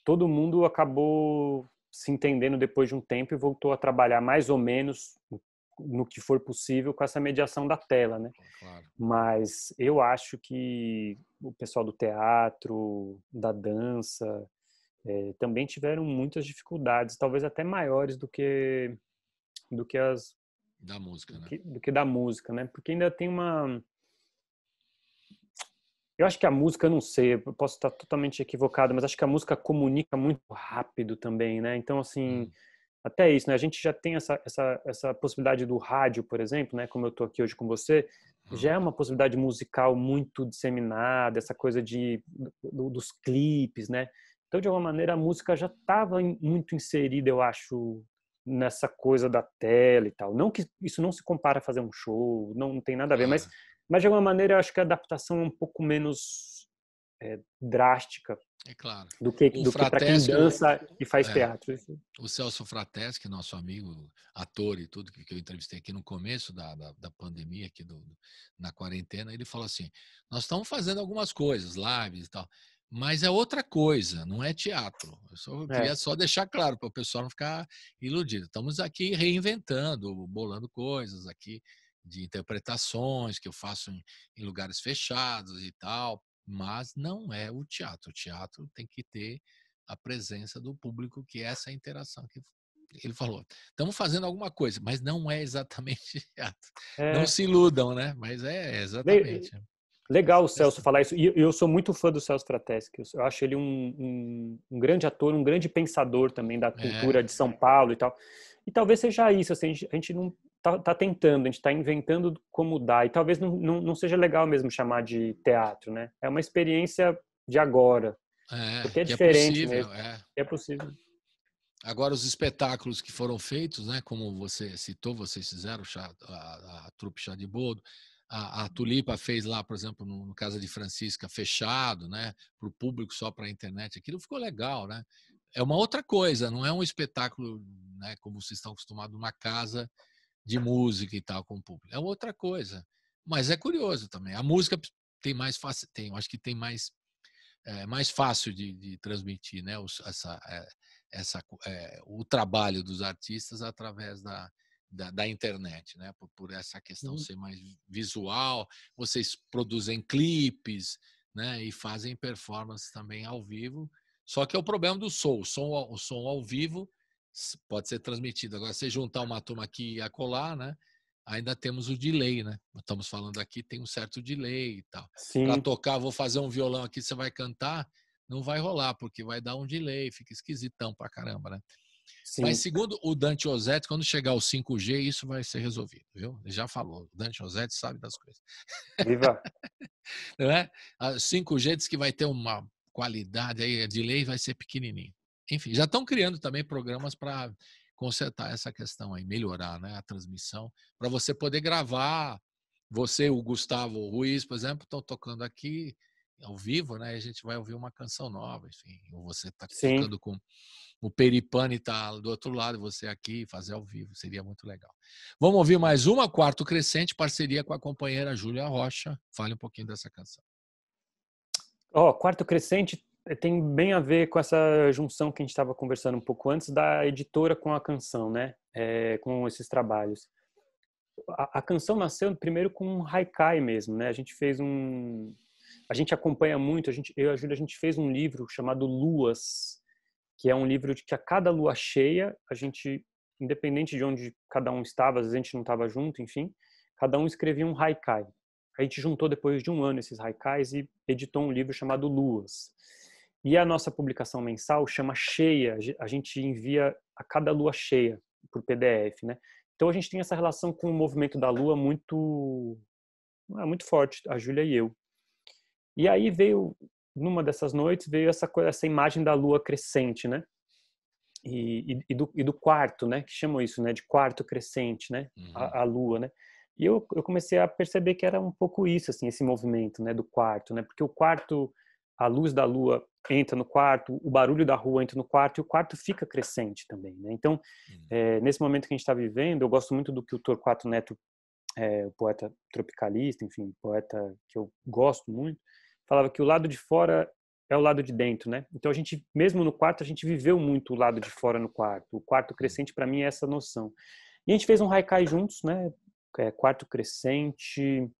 todo mundo acabou se entendendo depois de um tempo e voltou a trabalhar mais ou menos no que for possível com essa mediação da tela, né? Claro. Mas eu acho que o pessoal do teatro, da dança, é, também tiveram muitas dificuldades, talvez até maiores do que do que as da música, né? do, que, do que da música, né? Porque ainda tem uma eu acho que a música, não sei, eu posso estar totalmente equivocado, mas acho que a música comunica muito rápido também, né? Então, assim, hum. até isso, né? A gente já tem essa, essa, essa possibilidade do rádio, por exemplo, né? Como eu estou aqui hoje com você, hum. já é uhum. uma possibilidade musical muito disseminada, essa coisa de, do, dos clipes, né? Então, de alguma maneira, a música já estava muito inserida, eu acho, nessa coisa da tela e tal. Não que isso não se compara a fazer um show, não, não tem nada a ver, mas, mas de alguma maneira eu acho que a adaptação é um pouco menos é, drástica é claro. do que, do que para quem dança e faz é, teatro. O Celso é nosso amigo, ator e tudo, que, que eu entrevistei aqui no começo da, da, da pandemia, aqui do, na quarentena, ele falou assim: nós estamos fazendo algumas coisas, lives e tal. Mas é outra coisa, não é teatro. Eu só é. queria é. só deixar claro para o pessoal não ficar iludido. Estamos aqui reinventando, bolando coisas aqui de interpretações que eu faço em, em lugares fechados e tal, mas não é o teatro. O teatro tem que ter a presença do público, que é essa interação que ele falou. Estamos fazendo alguma coisa, mas não é exatamente (laughs) teatro. É... Não se iludam, né? Mas é exatamente. Legal o Celso falar isso. E eu sou muito fã do Celso Frateschi. Eu acho ele um, um, um grande ator, um grande pensador também da cultura é. de São é. Paulo e tal. E talvez seja isso, assim, a gente não está tá tentando, a gente está inventando como dar. E talvez não, não, não, seja legal mesmo chamar de teatro, né? É uma experiência de agora. É, porque é, é diferente é possível, mesmo. É. é possível. Agora, os espetáculos que foram feitos, né? Como você citou, vocês fizeram a, a, a Trupe Chá de Bordo, a, a, Tulipa fez lá, por exemplo, no, no Casa de Francisca, fechado, né? Para o público, só para a internet. Aquilo ficou legal, né? É uma outra coisa, não é um espetáculo, né? Como vocês estão acostumados, uma casa de música e tal com o público. É outra coisa. Mas é curioso também. A música tem mais fácil, tem, acho que tem mais é mais fácil de, de transmitir né? Os, essa, é, essa, é, o trabalho dos artistas através da, da, da, internet, né? Por, por essa questão uhum. ser mais visual, vocês produzem clipes, né? E fazem performance também ao vivo. Só que é o problema do som. O som, o som ao vivo pode ser transmitido. Agora, se juntar uma turma aqui e acolá, né? Ainda temos o delay, né? Estamos falando aqui, tem um certo delay e tal. Para tocar, vou fazer um violão aqui, você vai cantar, não vai rolar, porque vai dar um delay, fica esquisitão pra caramba, né? Sim. Mas segundo o Dante Ozzetti, quando chegar o 5G, isso vai ser resolvido, viu? Ele já falou, o Dante Ozzetti sabe das coisas. Viva! (laughs) Não é? A 5G diz que vai ter uma qualidade aí, de lei vai ser pequenininho. Enfim, já estão criando também programas para consertar essa questão aí, melhorar né, a transmissão, para você poder gravar. Você, o Gustavo Ruiz, por exemplo, estão tocando aqui, ao vivo, né? A gente vai ouvir uma canção nova, enfim. Ou você está ficando com o Peripane tá do outro lado, você aqui, fazer ao vivo, seria muito legal. Vamos ouvir mais uma, Quarto Crescente, parceria com a companheira Júlia Rocha. Fale um pouquinho dessa canção. Ó, oh, Quarto Crescente eh, tem bem a ver com essa junção que a gente estava conversando um pouco antes da editora com a canção, né? É, com esses trabalhos. A, a, canção nasceu primeiro com um haikai mesmo, né? A gente fez um, a gente acompanha muito, a gente, eu e a Júlia, a gente fez um livro chamado Luas, que é um livro de que a cada lua cheia, a gente, independente de onde cada um estava, às vezes a gente não estava junto, enfim, cada um escrevia um haikai. A gente juntou depois de um ano esses haikais e editou um livro chamado Luas. E a nossa publicação mensal chama Cheia, a gente envia a cada lua cheia por PDF, né? Então a gente tem essa relação com o movimento da lua muito é, muito forte, a Júlia e eu. E aí veio, numa dessas noites, veio essa, essa imagem da lua crescente, né? E, e, e, do, e do, quarto, né? Que chamam isso, né? De quarto crescente, né? Uhum. A, a, lua, né? E eu, eu comecei a perceber que era um pouco isso, assim, esse movimento, né? Do quarto, né? Porque o quarto, a luz da lua entra no quarto, o barulho da rua entra no quarto e o quarto fica crescente também, né? Então, uhum. é, nesse momento que a gente está vivendo, eu gosto muito do que o Torquato Neto, é, o poeta tropicalista, enfim, poeta que eu gosto muito, falava que o lado de fora é o lado de dentro, né? Então a gente, mesmo no quarto, a gente viveu muito o lado de fora no quarto. O quarto crescente para mim é essa noção. E a gente fez um haikai juntos, né? É, quarto crescente,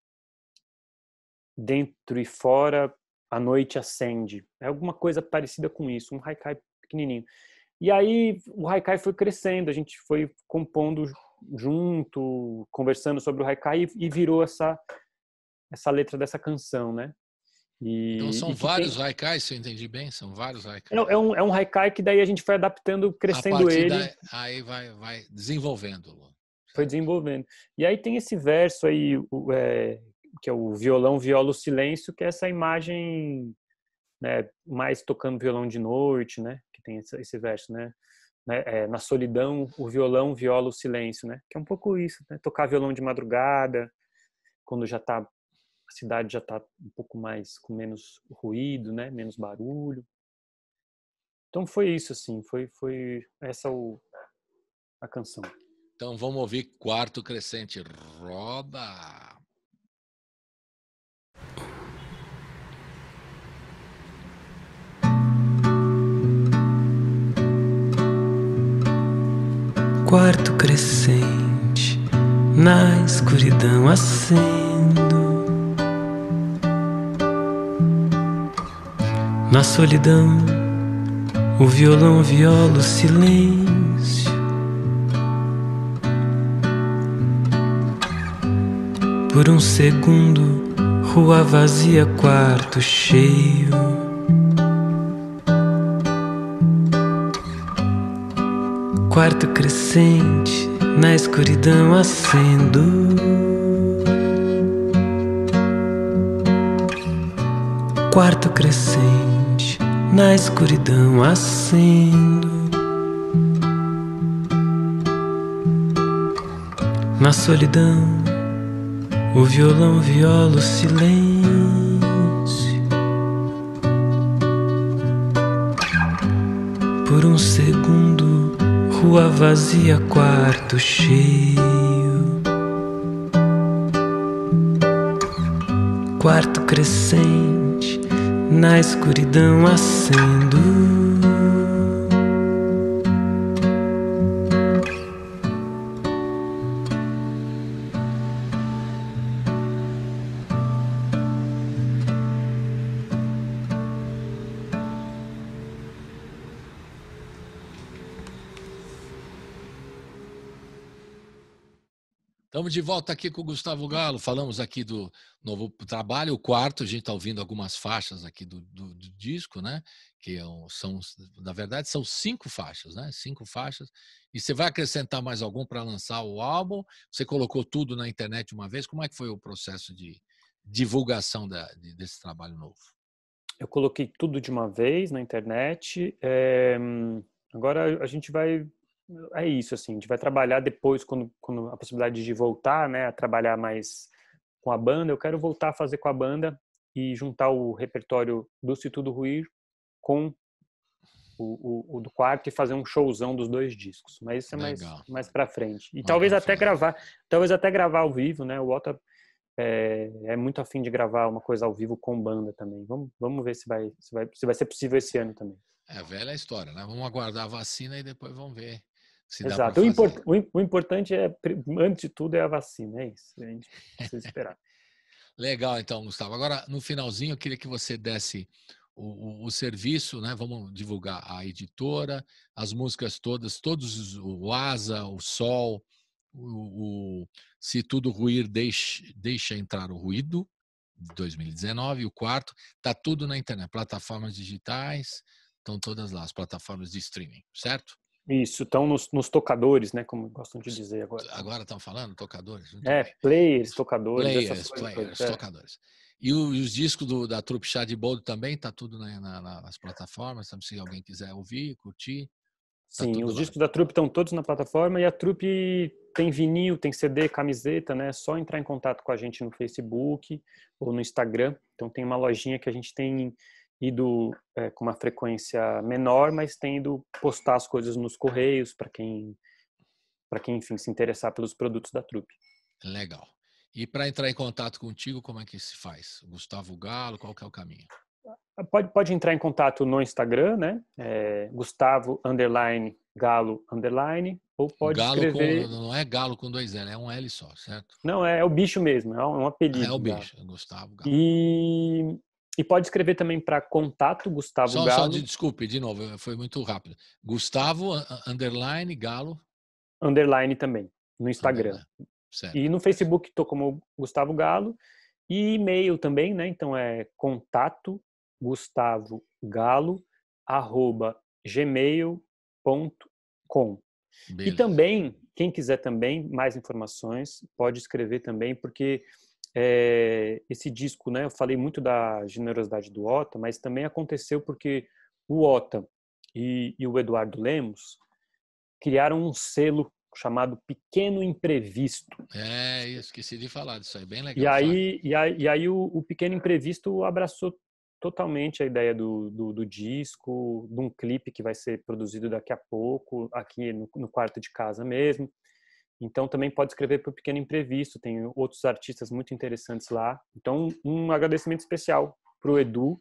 dentro e fora, a noite acende. É alguma coisa parecida com isso, um haikai pequenininho. E aí o haikai foi crescendo, a gente foi compondo junto, conversando sobre o haikai e virou essa essa letra dessa canção, né? Então, e, então são vários tem... haikais, se eu entendi bem, são vários haikais. É, é, um, é um haikai que daí a gente foi adaptando, crescendo ele. Da, aí vai, vai desenvolvendo. Foi desenvolvendo. E aí tem esse verso aí, o, é, que é o violão viola o silêncio, que é essa imagem né, mais tocando violão de noite, né? Que tem esse, esse verso, né? né é, na solidão o violão viola o silêncio, né? Que é um pouco isso, né? Tocar violão de madrugada, quando já está a cidade já está um pouco mais com menos ruído, né, menos barulho. Então foi isso assim, foi foi essa o, a canção. Então vamos ouvir quarto crescente, roda. Quarto crescente na escuridão acende. Na solidão, o violão viola o silêncio. Por um segundo, rua vazia, quarto cheio. Quarto crescente, na escuridão acendo. quarto crescente na escuridão acendo. Na solidão, o violão viola o silêncio. Por um segundo, rua vazia, quarto cheio. Quarto crescente na escuridão acendo. Estamos de volta aqui com o Gustavo Galo. Falamos aqui do novo trabalho, o quarto. A gente está ouvindo algumas faixas aqui do, do, do, disco, né? Que é são, na verdade, são cinco faixas, né? Cinco faixas. E você vai acrescentar mais algum para lançar o álbum? Você colocou tudo na internet uma vez. Como é que foi o processo de divulgação da, de, desse trabalho novo? Eu coloquei tudo de uma vez na internet. É... Agora a gente vai é isso, assim, a gente vai trabalhar depois, quando, quando a possibilidade de voltar, né, a trabalhar mais com a banda, eu quero voltar a fazer com a banda e juntar o repertório do Se Tudo Ruir com o, o, o, do quarto e fazer um showzão dos dois discos. Mas isso é mais, Legal. mais para frente. E talvez até gravar, talvez até gravar ao vivo, né? O Otto é, é, muito afim de gravar uma coisa ao vivo com banda também. Vamos, vamos ver se vai, se vai, se vai ser possível esse ano também. É velha história, né? Vamos aguardar a vacina e depois vamos ver se Exato. O, import, o, o, importante é, antes de tudo, é a vacina, é isso. A gente precisa esperar. (laughs) Legal, então, Gustavo. Agora, no finalzinho, eu queria que você desse o, o, o, serviço, né? Vamos divulgar a editora, as músicas todas, todos o Asa, o Sol, o, o Se Tudo Ruir, deixe, Deixa Entrar o Ruído, 2019, o quarto, tá tudo na internet, plataformas digitais, estão todas lá, as plataformas de streaming, certo? Isso, estão nos, nos, tocadores, né? Como gostam de dizer agora. Agora estão falando tocadores? É, players, tocadores. Players, players, é. tocadores. E os discos do, da Trupe Chá de Boldo também, está tudo na, na, nas plataformas, então, se alguém quiser ouvir, curtir. Tá Sim, os lá. discos da Trupe estão todos na plataforma e a Trupe tem vinil, tem CD, camiseta, né? É só entrar em contato com a gente no Facebook ou no Instagram. Então tem uma lojinha que a gente tem ido é, com uma frequência menor, mas tendo postar as coisas nos correios para quem para quem enfim se interessar pelos produtos da Trupe. Legal. E para entrar em contato contigo, como é que se faz? Gustavo Galo, qual que é o caminho? Ah, pode, pode entrar em contato no Instagram, né? É, Gustavo underline Galo underline ou pode galo escrever. Com, não é Galo com dois L, é um L só, certo? Não é, é o bicho mesmo, é um é apelido. Ah, é o bicho, é Gustavo Galo. E e pode escrever também para contato Gustavo só, Galo. Só de, desculpe, de novo, eh, foi muito rápido. Gustavo underline Galo. Underline também, no Instagram. E no Facebook estou como Gustavo Galo. E e-mail também, né? Então é contato Gustavo Galo arroba gmail.com. E também, quem quiser também mais informações, pode escrever também, porque é, esse disco, né? Eu falei muito da generosidade do Ota, mas também aconteceu porque o Ota e, e o Eduardo Lemos criaram um selo chamado Pequeno Imprevisto. É, eu esqueci de falar disso aí, bem legal. E aí, e aí, e aí o, o, Pequeno Imprevisto abraçou totalmente a ideia do, do, do, disco, de um clipe que vai ser produzido daqui a pouco, aqui no, no quarto de casa mesmo. Então também pode escrever para o Pequeno Imprevisto, tem outros artistas muito interessantes lá. Então um agradecimento especial para o Edu,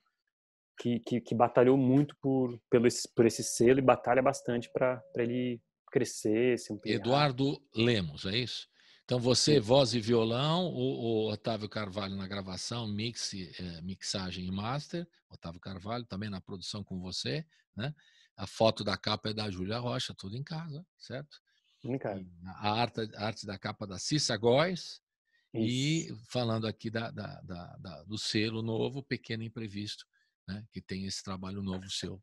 que, que, que, batalhou muito por, pelo esse, por esse selo e batalha bastante para ele crescer, se ampliar. Eduardo Lemos, é isso? Então você, Sim. voz e violão, o, o, Otávio Carvalho na gravação, mix, eh, mixagem e master, Otávio Carvalho também na produção com você, né? A foto da capa é da Júlia Rocha, tudo em casa, certo? A arte, a arte da capa da Cissa Góes. Isso. E falando aqui da, da, da, do selo novo, Pequeno Imprevisto, né, que tem esse trabalho novo seu,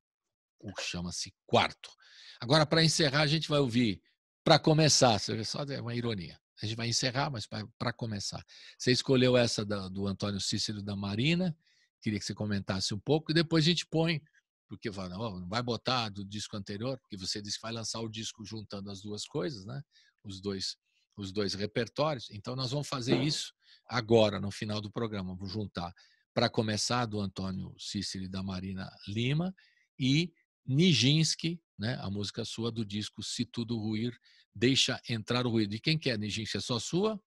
o chama-se Quarto. Agora, para encerrar, a gente vai ouvir, para começar, você vê só é uma ironia. A gente vai encerrar, mas para começar. Você escolheu essa do Antônio Cícero da Marina, queria que você comentasse um pouco, e depois a gente põe porque fala, não vai botar do disco anterior, porque você disse que vai lançar o disco juntando as duas coisas, né? Os dois os dois repertórios. Então nós vamos fazer isso agora no final do programa, vamos juntar para começar do Antônio Cícero da Marina Lima e Nijinsky, né? A música sua do disco Se Tudo Ruir, Deixa Entrar o Ruído. E quem quer é Nijinsky? É só sua?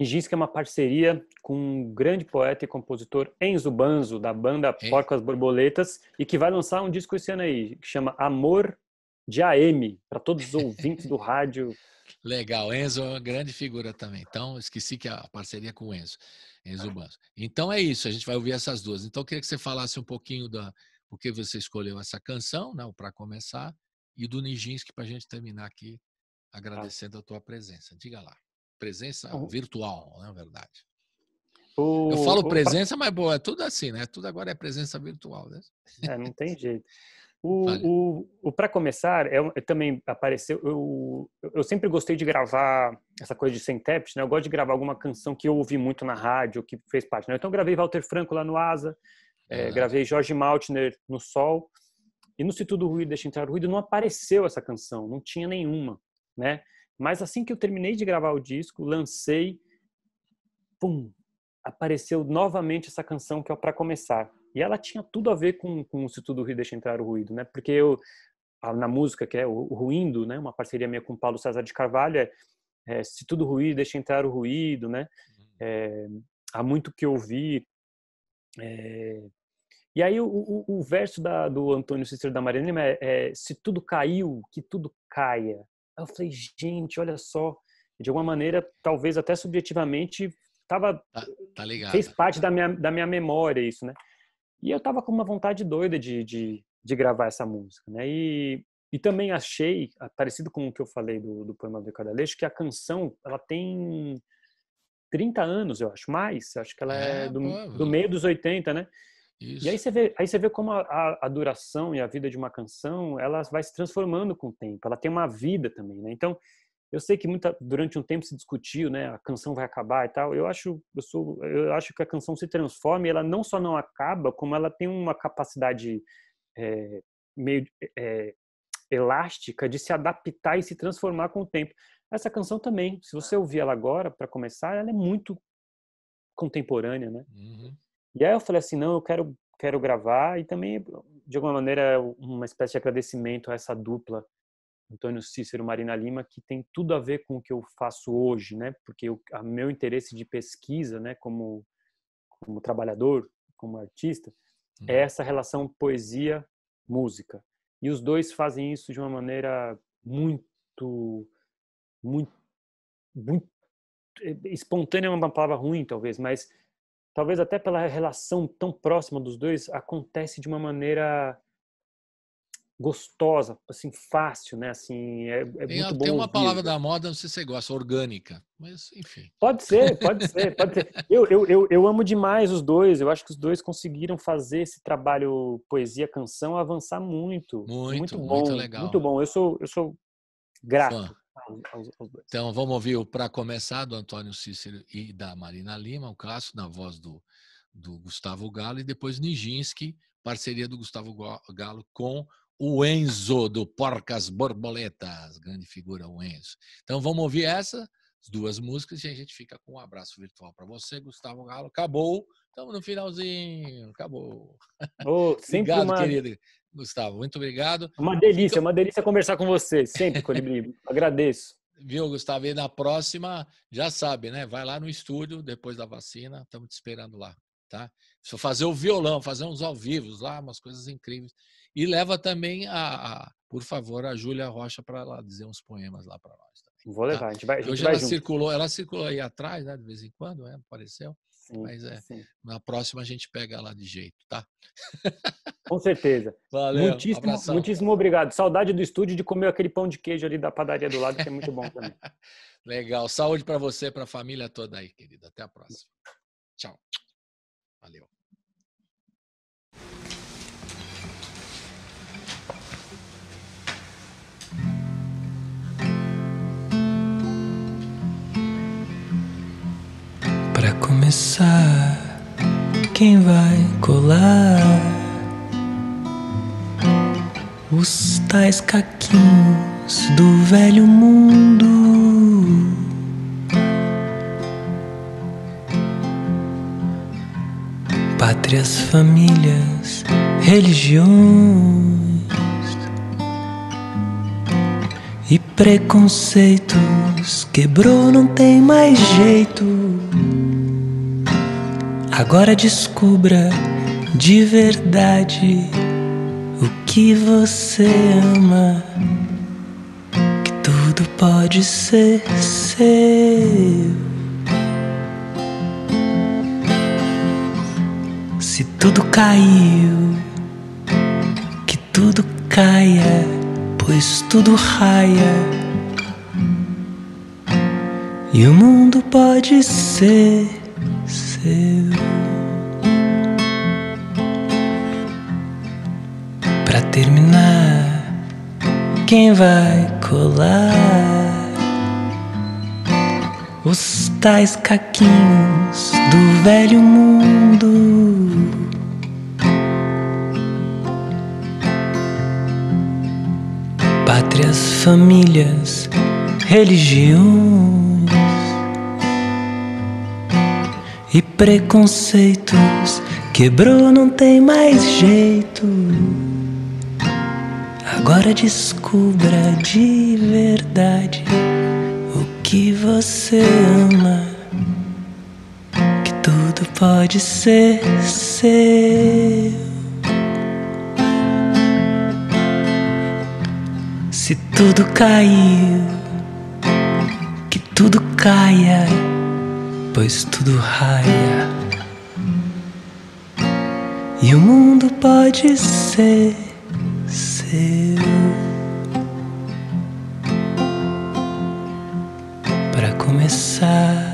Nijinsky é uma parceria com um grande poeta e compositor Enzo Banzo, da banda Porcas Borboletas, e que vai lançar um disco esse ano aí, que chama Amor de AM, para todos os ouvintes do (laughs) rádio. Legal, Enzo é uma grande figura também. Então, esqueci que a parceria é com o Enzo, Enzo ah. Banzo. Então é isso, a gente vai ouvir essas duas. Então, eu queria que você falasse um pouquinho da por que você escolheu essa canção, né, para começar, e do Nijinsky para a gente terminar aqui tá. agradecendo a tua presença. Diga lá. Presença uhum. virtual, na é verdade. O, eu falo presença, o... mas boa, é tudo assim, né? Tudo agora é presença virtual, né? É, não tem (laughs) jeito. O, o, o para começar é é, também apareceu. Eu, eu sempre gostei de gravar essa coisa de syntaps, né? Eu gosto de gravar alguma canção que eu ouvi muito na rádio, que fez parte. Né? Então eu gravei Walter Franco lá no Asa, é, é. gravei Jorge Maltner no Sol. E no Se Tudo Ruído Deixa Entrar Ruído não apareceu essa canção, não tinha nenhuma, né? Mas assim que eu terminei de gravar o disco, lancei, pum, apareceu novamente essa canção que é para começar. E ela tinha tudo a ver com, com Se Tudo Rir, Deixa Entrar o Ruído, né? Porque eu, na música, que é o Ruindo, né? Uma parceria minha com o Paulo César de Carvalho, é, é Se Tudo Ruir, Deixa Entrar o Ruído, né? Uhum. É, há muito que ouvir. É... E aí o, o, o verso da, do Antônio Cícero da Maria é, é, Se Tudo Caiu, Que Tudo Caia eu falei, gente, olha só. De alguma maneira, talvez até subjetivamente, tava, tá, tá ligado. fez parte da minha, da minha memória isso, né? E eu tava com uma vontade doida de, de, de gravar essa música, né? E, e também achei, ah, parecido com o que eu falei do, do poema do Cadaleixo, que a canção, ela tem 30 anos, eu acho, mais. Eu acho que ela é, é do, do meio dos 80, né? Isso. E aí você vê, aí você vê como a, a, duração e a vida de uma canção, ela vai se transformando com o tempo. Ela tem uma vida também, né? Então, eu sei que muita, durante um tempo se discutiu, né? A canção vai acabar e tal. Eu acho, eu sou, eu acho que a canção se transforma e ela não só não acaba, como ela tem uma capacidade é, meio é, elástica de se adaptar e se transformar com o tempo. Essa canção também, se você ouvir ela agora para começar, ela é muito contemporânea, né? Uhum. E aí eu falei assim, não, eu quero, quero gravar e também, de alguma maneira, uma espécie de agradecimento a essa dupla, Antônio Cícero Marina Lima, que tem tudo a ver com o que eu faço hoje, né? Porque o meu interesse de pesquisa, né, como, como trabalhador, como artista, é uhum. essa relação poesia-música. E os dois fazem isso de uma maneira muito, muito, muito é, espontânea é uma palavra ruim talvez, mas talvez até pela relação tão próxima dos dois, acontece de uma maneira gostosa, assim, fácil, né? Assim, é, é tem, muito bom. Tem uma ouvir. palavra da moda, não sei se você gosta, orgânica, mas enfim. Pode ser, pode ser, pode ser. Eu, eu, eu, eu amo demais os dois, eu acho que os dois conseguiram fazer esse trabalho poesia-canção avançar muito. Muito, muito bom. Muito legal. Muito né? bom, eu sou, eu sou grato. Fã. Então vamos ouvir o para começar do Antônio Cícero e da Marina Lima, o Cássio, na voz do, do Gustavo Galo, e depois Nijinsky, parceria do Gustavo Galo com o Enzo do Porcas Borboletas, grande figura o Enzo. Então vamos ouvir essas duas músicas e a gente fica com um abraço virtual para você, Gustavo Galo. Acabou, estamos no finalzinho, acabou. Oh, sempre Obrigado, querido. Gustavo, muito obrigado. É uma delícia, então... uma delícia conversar com você, sempre, Colibri. (laughs) Agradeço. Viu, Gustavo? E na próxima, já sabe, né? Vai lá no estúdio depois da vacina, estamos te esperando lá, tá? Só fazer o violão, fazer uns ao vivo lá, umas coisas incríveis. E leva também a, a por favor, a Júlia Rocha para lá dizer uns poemas lá para nós. Também, Vou tá? levar, tá? a gente vai. A gente Hoje vai ela junto. circulou, ela circulou aí atrás, né? De vez em quando, né? Apareceu. Sim, Mas é, sim. na próxima a gente pega lá de jeito, tá? Com certeza. (laughs) Valeu. Muitíssimo, muitíssimo obrigado. Saudade do estúdio de comer aquele pão de queijo ali da padaria do lado, que é muito bom também. (laughs) Legal. Saúde para você, para a família toda aí, querido. Até a próxima. Tchau. Valeu. começar? Quem vai colar? Os tais caquinhos do velho mundo. Pátrias, famílias, religiões e preconceitos quebrou, não tem mais jeito. Agora descubra de verdade o que você ama. Que tudo pode ser seu. Se tudo caiu, que tudo caia, pois tudo raia. E o mundo pode ser seu. Pra terminar, quem vai colar os tais caquinhos do velho mundo? Pátrias, famílias, religiões. preconceitos. Quebrou, não tem mais jeito. Agora descubra de verdade o que você ama. Que tudo pode ser seu. Se tudo caiu, que tudo caia pois tudo raia. E o mundo pode ser seu para começar.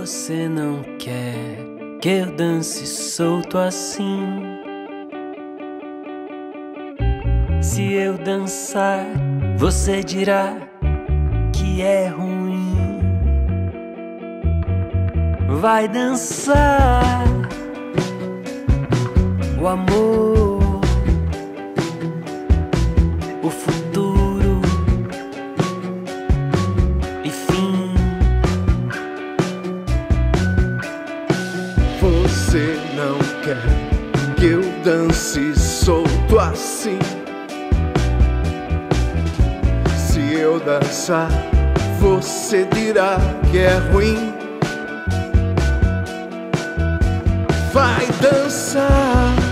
Você não quer que eu dance solto assim? Se eu dançar, você dirá que é ruim. Vai dançar o amor, o futuro dançar, você dirá que é ruim. Vai dançar.